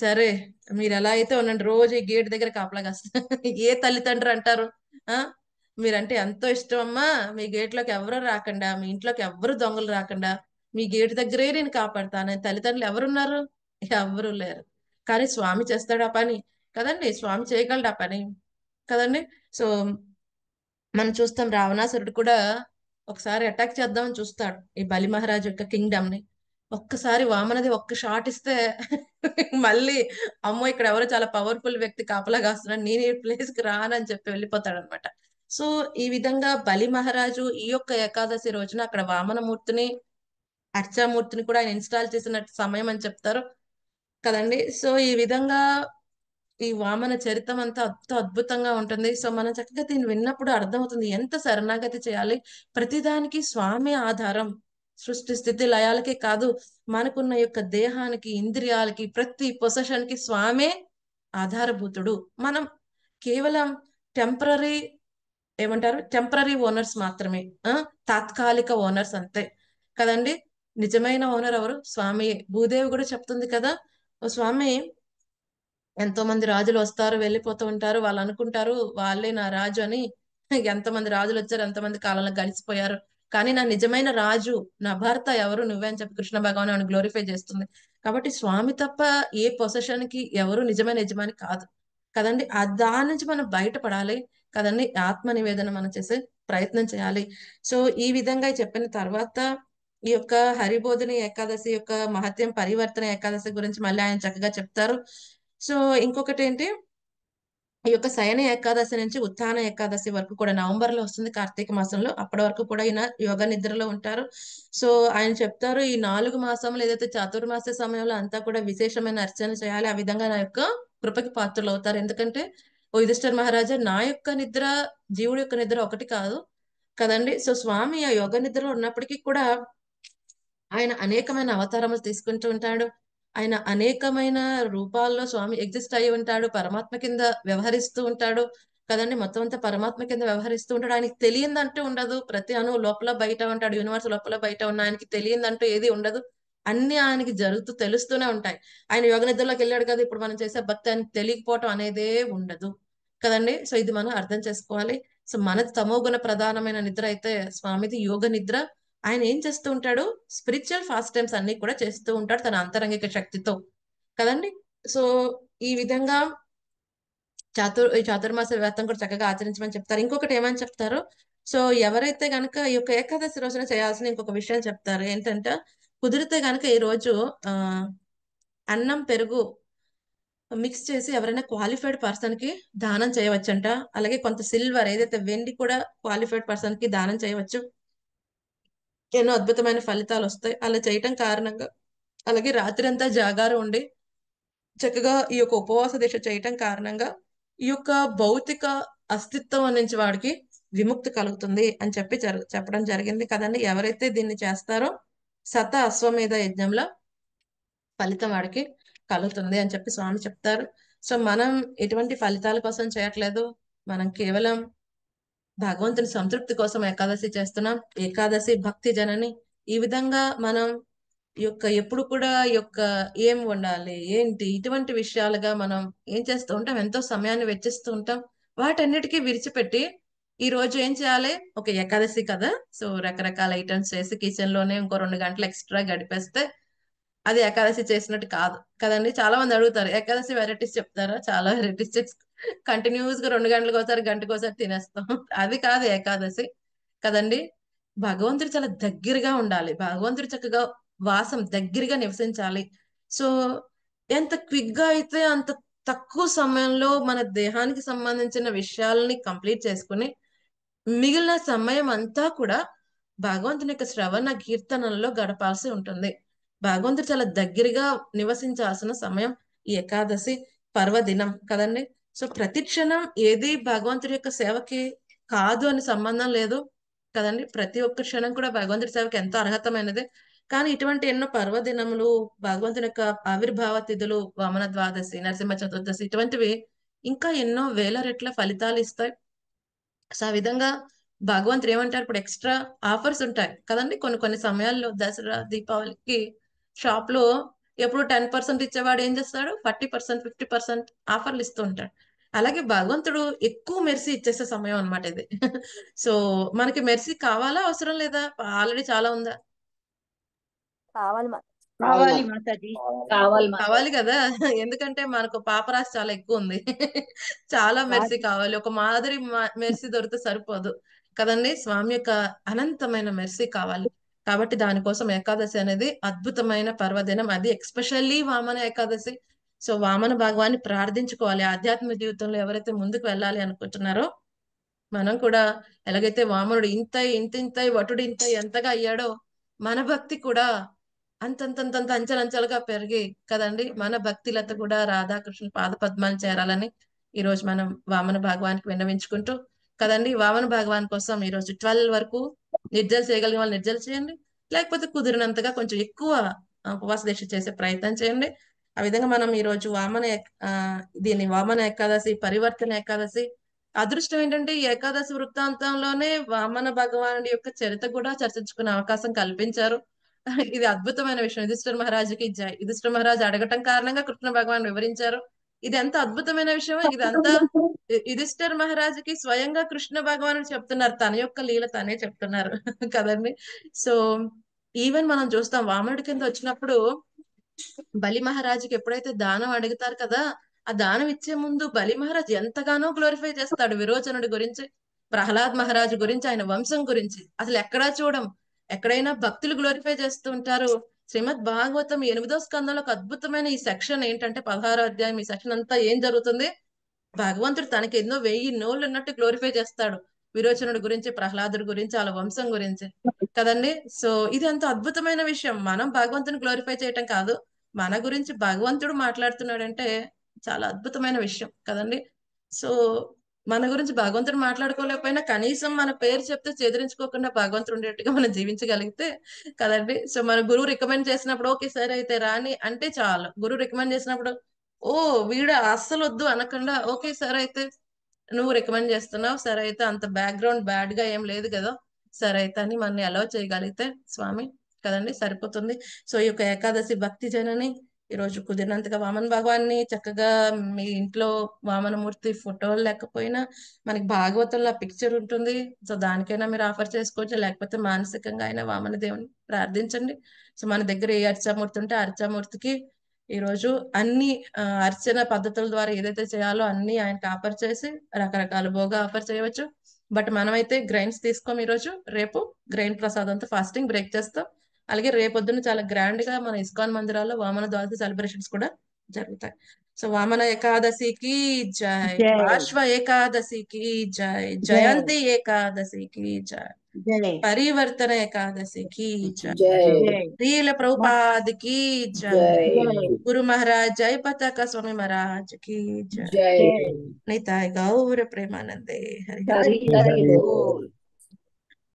సరే మీరు ఎలా అయితే ఉండండి రోజు ఈ గేట్ దగ్గర కాపలా ఏ తల్లిదండ్రులు అంటారు ఆ మీరంటే ఎంతో ఇష్టం అమ్మా మీ గేట్లోకి ఎవరు రాకుండా మీ ఇంట్లోకి ఎవరు దొంగలు రాకుండా మీ గేట్ దగ్గరే నేను కాపాడుతాను తల్లిదండ్రులు ఎవరున్నారు ఎవరు లేరు కానీ స్వామి చేస్తాడు ఆ పని కదండి స్వామి చేయగలడు ఆ పని కదండి సో మనం చూస్తాం రావణాసురుడు కూడా ఒకసారి అటాక్ చేద్దామని చూస్తాడు ఈ బలి మహారాజు యొక్క కింగ్డమ్ ని ఒక్కసారి వామనది ఒక్క షాట్ ఇస్తే మళ్ళీ అమ్మో ఇక్కడ ఎవరో చాలా పవర్ఫుల్ వ్యక్తి కాపలా కాస్తున్నాడు నేను ఈ ప్లేస్ కి రానని చెప్పి వెళ్ళిపోతాడు అనమాట సో ఈ విధంగా బలి మహారాజు ఈ యొక్క ఏకాదశి రోజున అక్కడ వామనమూర్తిని అర్చామూర్తిని కూడా ఆయన ఇన్స్టాల్ చేసిన సమయం అని చెప్తారు కదండి సో ఈ విధంగా ఈ వామన చరితం అంతా అంత అద్భుతంగా ఉంటుంది సో మనం చక్కగా దీన్ని విన్నప్పుడు అర్థమవుతుంది ఎంత శరణాగతి చేయాలి ప్రతిదానికి స్వామి ఆధారం సృష్టి స్థితి లయాలకే కాదు మనకున్న యొక్క దేహానికి ఇంద్రియాలకి ప్రతి పొసెషన్ కి స్వామే ఆధారభూతుడు మనం కేవలం టెంపరీ ఏమంటారు టెంపరీ ఓనర్స్ మాత్రమే తాత్కాలిక ఓనర్స్ అంతే కదండి నిజమైన ఓనర్ ఎవరు స్వామి భూదేవి కూడా చెప్తుంది కదా స్వామి ఎంతో మంది రాజులు వస్తారు వెళ్ళిపోతూ ఉంటారు వాళ్ళు అనుకుంటారు వాళ్ళే నా రాజు అని ఎంతమంది రాజులు వచ్చారు ఎంతమంది కాలంలో గడిచిపోయారు కానీ నా నిజమైన రాజు నా భర్త ఎవరు నువ్వే అని చెప్పి కృష్ణ భగవాన్ ఆమెను గ్లోరిఫై చేస్తుంది కాబట్టి స్వామి తప్ప ఏ పొసెషన్ కి ఎవరు నిజమైన యజమాని కాదు కదండి దాని నుంచి మనం బయటపడాలి కదండి ఆత్మ నివేదన మనం చేసే ప్రయత్నం చేయాలి సో ఈ విధంగా చెప్పిన తర్వాత ఈ యొక్క హరిబోధిని ఏకాదశి యొక్క మహత్యం పరివర్తన ఏకాదశి గురించి మళ్ళీ ఆయన చక్కగా చెప్తారు సో ఇంకొకటి ఏంటి ఈ యొక్క శయన ఏకాదశి నుంచి ఉత్థాన ఏకాదశి వరకు కూడా నవంబర్ లో వస్తుంది కార్తీక మాసంలో అప్పటి వరకు కూడా ఈయన యోగ నిద్రలో ఉంటారు సో ఆయన చెప్తారు ఈ నాలుగు మాసంలో ఏదైతే చతుర్మాస సమయంలో అంతా కూడా విశేషమైన అర్చన చేయాలి ఆ విధంగా నా యొక్క కృపకి పాత్రలు అవుతారు ఎందుకంటే ఓ యుధిష్ఠర్ మహారాజా నా యొక్క నిద్ర జీవుడి యొక్క నిద్ర ఒకటి కాదు కదండి సో స్వామి ఆ యోగ నిద్రలో ఉన్నప్పటికీ కూడా ఆయన అనేకమైన అవతారములు తీసుకుంటూ ఉంటాడు ఆయన అనేకమైన రూపాల్లో స్వామి ఎగ్జిస్ట్ అయి ఉంటాడు పరమాత్మ కింద వ్యవహరిస్తూ ఉంటాడు కదండి మొత్తం అంతా పరమాత్మ కింద వ్యవహరిస్తూ ఉంటాడు ఆయనకి తెలియదంటూ ఉండదు ప్రతి అణు లోపల బయట ఉంటాడు యూనివర్స్ లోపల బయట ఉన్న ఆయనకి తెలియదంటూ ఏది ఉండదు అన్ని ఆయనకి జరుగుతూ తెలుస్తూనే ఉంటాయి ఆయన యోగ నిద్రలోకి వెళ్ళాడు కదా ఇప్పుడు మనం చేసే భక్తి ఆయన తెలియకపోవటం అనేదే ఉండదు కదండి సో ఇది మనం అర్థం చేసుకోవాలి సో మన తమోగుణ ప్రధానమైన నిద్ర అయితే స్వామిది యోగ నిద్ర ఆయన ఏం చేస్తూ ఉంటాడు స్పిరిచువల్ ఫాస్ట్ టైమ్స్ అన్ని కూడా చేస్తూ ఉంటాడు తన అంతరంగిక శక్తితో కదండి సో ఈ విధంగా చాతుర్ ఈ చాతుర్మాస వ్రతం కూడా చక్కగా ఆచరించమని చెప్తారు ఇంకొకటి ఏమని చెప్తారు సో ఎవరైతే కనుక ఈ యొక్క ఏకాదశి రోజున చేయాల్సిన ఇంకొక విషయం చెప్తారు ఏంటంటే కుదిరితే కనుక ఈ రోజు ఆ అన్నం పెరుగు మిక్స్ చేసి ఎవరైనా క్వాలిఫైడ్ పర్సన్ కి దానం చేయవచ్చంట అలాగే కొంత సిల్వర్ ఏదైతే వెండి కూడా క్వాలిఫైడ్ పర్సన్ కి దానం చేయవచ్చు ఎన్నో అద్భుతమైన ఫలితాలు వస్తాయి అలా చేయటం కారణంగా అలాగే రాత్రంతా జాగారు ఉండి చక్కగా ఈ యొక్క ఉపవాస దీక్ష చేయటం కారణంగా ఈ యొక్క భౌతిక అస్తిత్వం నుంచి వాడికి విముక్తి కలుగుతుంది అని చెప్పి చెప్పడం జరిగింది కదండి ఎవరైతే దీన్ని చేస్తారో సత అశ్వమేధ యజ్ఞంలో ఫలితం వాడికి కలుగుతుంది అని చెప్పి స్వామి చెప్తారు సో మనం ఎటువంటి ఫలితాల కోసం చేయట్లేదు మనం కేవలం భగవంతుని సంతృప్తి కోసం ఏకాదశి చేస్తున్నాం ఏకాదశి భక్తి జనని ఈ విధంగా మనం యొక్క ఎప్పుడు కూడా యొక్క ఏం ఉండాలి ఏంటి ఇటువంటి విషయాలుగా మనం ఏం చేస్తూ ఉంటాం ఎంతో సమయాన్ని వెచ్చిస్తూ ఉంటాం వాటన్నిటికీ విరిచిపెట్టి ఈ రోజు ఏం చేయాలి ఒక ఏకాదశి కదా సో రకరకాల ఐటమ్స్ చేసి కిచెన్ లోనే ఇంకో రెండు గంటలు ఎక్స్ట్రా గడిపేస్తే అది ఏకాదశి చేసినట్టు కాదు కదండి చాలా మంది అడుగుతారు ఏకాదశి వెరైటీస్ చెప్తారా చాలా వెరైటీస్ కంటిన్యూస్ గా రెండు గంటలకు ఒకసారి గంటకు ఒకసారి తినేస్తాం అది కాదు ఏకాదశి కదండి భగవంతుడు చాలా దగ్గరగా ఉండాలి భగవంతుడు చక్కగా వాసం దగ్గరగా నివసించాలి సో ఎంత క్విక్ గా అయితే అంత తక్కువ సమయంలో మన దేహానికి సంబంధించిన విషయాలని కంప్లీట్ చేసుకుని మిగిలిన సమయం అంతా కూడా భగవంతుని యొక్క శ్రవణ కీర్తనల్లో గడపాల్సి ఉంటుంది భగవంతుడు చాలా దగ్గరగా నివసించాల్సిన సమయం ఈ ఏకాదశి పర్వదినం కదండి సో ప్రతి క్షణం ఏది భగవంతుడి యొక్క సేవకి కాదు అని సంబంధం లేదు కదండి ప్రతి ఒక్క క్షణం కూడా భగవంతుడి సేవకి ఎంతో అర్హతమైనదే కానీ ఇటువంటి ఎన్నో పర్వదినములు భగవంతుని యొక్క ఆవిర్భావ తిథులు వామన ద్వాదశి నరసింహ చతుర్దశి ఇటువంటివి ఇంకా ఎన్నో వేల రెట్ల ఫలితాలు ఇస్తాయి సో ఆ విధంగా భగవంతుడు ఏమంటారు ఇప్పుడు ఎక్స్ట్రా ఆఫర్స్ ఉంటాయి కదండి కొన్ని కొన్ని సమయాల్లో దసరా దీపావళికి షాప్ లో ఎప్పుడు టెన్ పర్సెంట్ ఇచ్చేవాడు ఏం చేస్తాడు ఫార్టీ పర్సెంట్ ఫిఫ్టీ పర్సెంట్ ఆఫర్లు ఇస్తూ ఉంటాడు అలాగే భగవంతుడు ఎక్కువ మెర్సీ ఇచ్చేసే సమయం అనమాట ఇది సో మనకి మెర్సీ కావాలా అవసరం లేదా ఆల్రెడీ చాలా ఉందా కావాలి కదా ఎందుకంటే మనకు పాపరాశి చాలా ఎక్కువ ఉంది చాలా మెర్సీ కావాలి ఒక మాదిరి మెర్సీ దొరికితే సరిపోదు కదండి స్వామి యొక్క అనంతమైన మెర్సీ కావాలి కాబట్టి దానికోసం ఏకాదశి అనేది అద్భుతమైన పర్వదినం అది ఎక్స్పెషల్లీ వామన ఏకాదశి సో వామన భాగవాన్ని ప్రార్థించుకోవాలి ఆధ్యాత్మిక జీవితంలో ఎవరైతే ముందుకు వెళ్ళాలి అనుకుంటున్నారో మనం కూడా ఎలాగైతే వామనుడు ఇంత ఇంత ఇంత వటుడు ఇంత ఎంతగా అయ్యాడో మన భక్తి కూడా అంతంతంతంత అంచలంచలుగా పెరిగి కదండి మన భక్తి లత కూడా రాధాకృష్ణ పాద పద్మాలు చేరాలని ఈ రోజు మనం వామన భాగవానికి విన్నవించుకుంటూ కదండి వామన భగవాన్ కోసం ఈ రోజు ట్వెల్వ్ వరకు నిర్జలు చేయగలిగిన వాళ్ళు నిర్జలు చేయండి లేకపోతే కుదిరినంతగా కొంచెం ఎక్కువ ఉపవాస దీక్ష చేసే ప్రయత్నం చేయండి ఆ విధంగా మనం ఈరోజు వామన దీని వామన ఏకాదశి పరివర్తన ఏకాదశి అదృష్టం ఏంటంటే ఈ ఏకాదశి వృత్తాంతంలోనే వామన భగవానుడి యొక్క చరిత్ర కూడా చర్చించుకునే అవకాశం కల్పించారు ఇది అద్భుతమైన విషయం యుధిష్ఠర్ మహారాజుకి యుధిష్ఠర్ మహారాజు అడగటం కారణంగా కృష్ణ భగవాన్ వివరించారు ఇది ఎంత అద్భుతమైన విషయం అంత యుధిష్ఠర్ మహారాజుకి స్వయంగా కృష్ణ భగవాను చెప్తున్నారు తన యొక్క లీల తనే చెప్తున్నారు కదండి సో ఈవెన్ మనం చూస్తాం వామనుడి కింద వచ్చినప్పుడు బలి మహారాజుకి ఎప్పుడైతే దానం అడుగుతారు కదా ఆ దానం ఇచ్చే ముందు బలి మహారాజ్ ఎంతగానో గ్లోరిఫై చేస్తాడు విరోచనుడి గురించి ప్రహ్లాద్ మహారాజు గురించి ఆయన వంశం గురించి అసలు ఎక్కడా చూడం ఎక్కడైనా భక్తులు గ్లోరిఫై చేస్తూ ఉంటారు శ్రీమద్ భాగవతం ఎనిమిదో స్కందంలో ఒక అద్భుతమైన ఈ సెక్షన్ ఏంటంటే పదహారో అధ్యాయం ఈ సెక్షన్ అంతా ఏం జరుగుతుంది భగవంతుడు తనకి ఎన్నో వెయ్యి నోళ్ళు ఉన్నట్టు గ్లోరిఫై చేస్తాడు విరోచనుడి గురించి ప్రహ్లాదుడి గురించి వాళ్ళ వంశం గురించి కదండి సో ఇది అంత అద్భుతమైన విషయం మనం భగవంతుని గ్లోరిఫై చేయటం కాదు మన గురించి భగవంతుడు మాట్లాడుతున్నాడంటే చాలా అద్భుతమైన విషయం కదండి సో మన గురించి భగవంతుడు మాట్లాడుకోలేకపోయినా కనీసం మన పేరు చెప్తే చెదిరించుకోకుండా భగవంతుడు ఉండేట్టుగా మనం జీవించగలిగితే కదండి సో మన గురువు రికమెండ్ చేసినప్పుడు ఓకే సరే అయితే రాని అంటే చాలు గురువు రికమెండ్ చేసినప్పుడు ఓ వీడు అస్సలు వద్దు అనకుండా ఓకే సరే అయితే నువ్వు రికమెండ్ చేస్తున్నావు సరే అయితే అంత బ్యాక్గ్రౌండ్ బ్యాడ్ గా ఏం లేదు కదా సరే అయితే అని మనల్ని అలో చేయగలిగితే స్వామి కదండి సరిపోతుంది సో ఈ యొక్క ఏకాదశి భక్తి జనని ఈరోజు కుదిరినంతగా వామన్ భగవాన్ని చక్కగా మీ ఇంట్లో వామనమూర్తి ఫోటో లేకపోయినా మనకి భాగవతంలో పిక్చర్ ఉంటుంది సో దానికైనా మీరు ఆఫర్ చేసుకోవచ్చు లేకపోతే మానసికంగా అయినా వామన దేవుని ప్రార్థించండి సో మన దగ్గర ఏ అర్చామూర్తి ఉంటే అర్చామూర్తికి ఈరోజు అన్ని అర్చన పద్ధతుల ద్వారా ఏదైతే చేయాలో అన్ని ఆయనకి ఆఫర్ చేసి రకరకాల భోగా ఆఫర్ చేయవచ్చు బట్ మనమైతే గ్రైన్స్ తీసుకోం ఈరోజు రేపు గ్రైన్ ప్రసాదంతో ఫాస్టింగ్ బ్రేక్ చేస్తాం అలాగే రేపొద్దున చాలా గ్రాండ్ గా మన ఇస్కాన్ మందిరాల్లో వామన ద్వాదశి సెలబ్రేషన్స్ కూడా జరుగుతాయి సో వామన ఏకాదశికి జై పార్శ్వ ఏకాదశికి జై జయంతి ఏకాదశికి జై పరివర్తన ఏకాదశికి జై శ్రీల ప్రభుపాదికి జై గురు మహారాజ్ జై పతాక స్వామి మహారాజ్ కి జై నితాయ్ గౌర ప్రేమానందే హరి హరి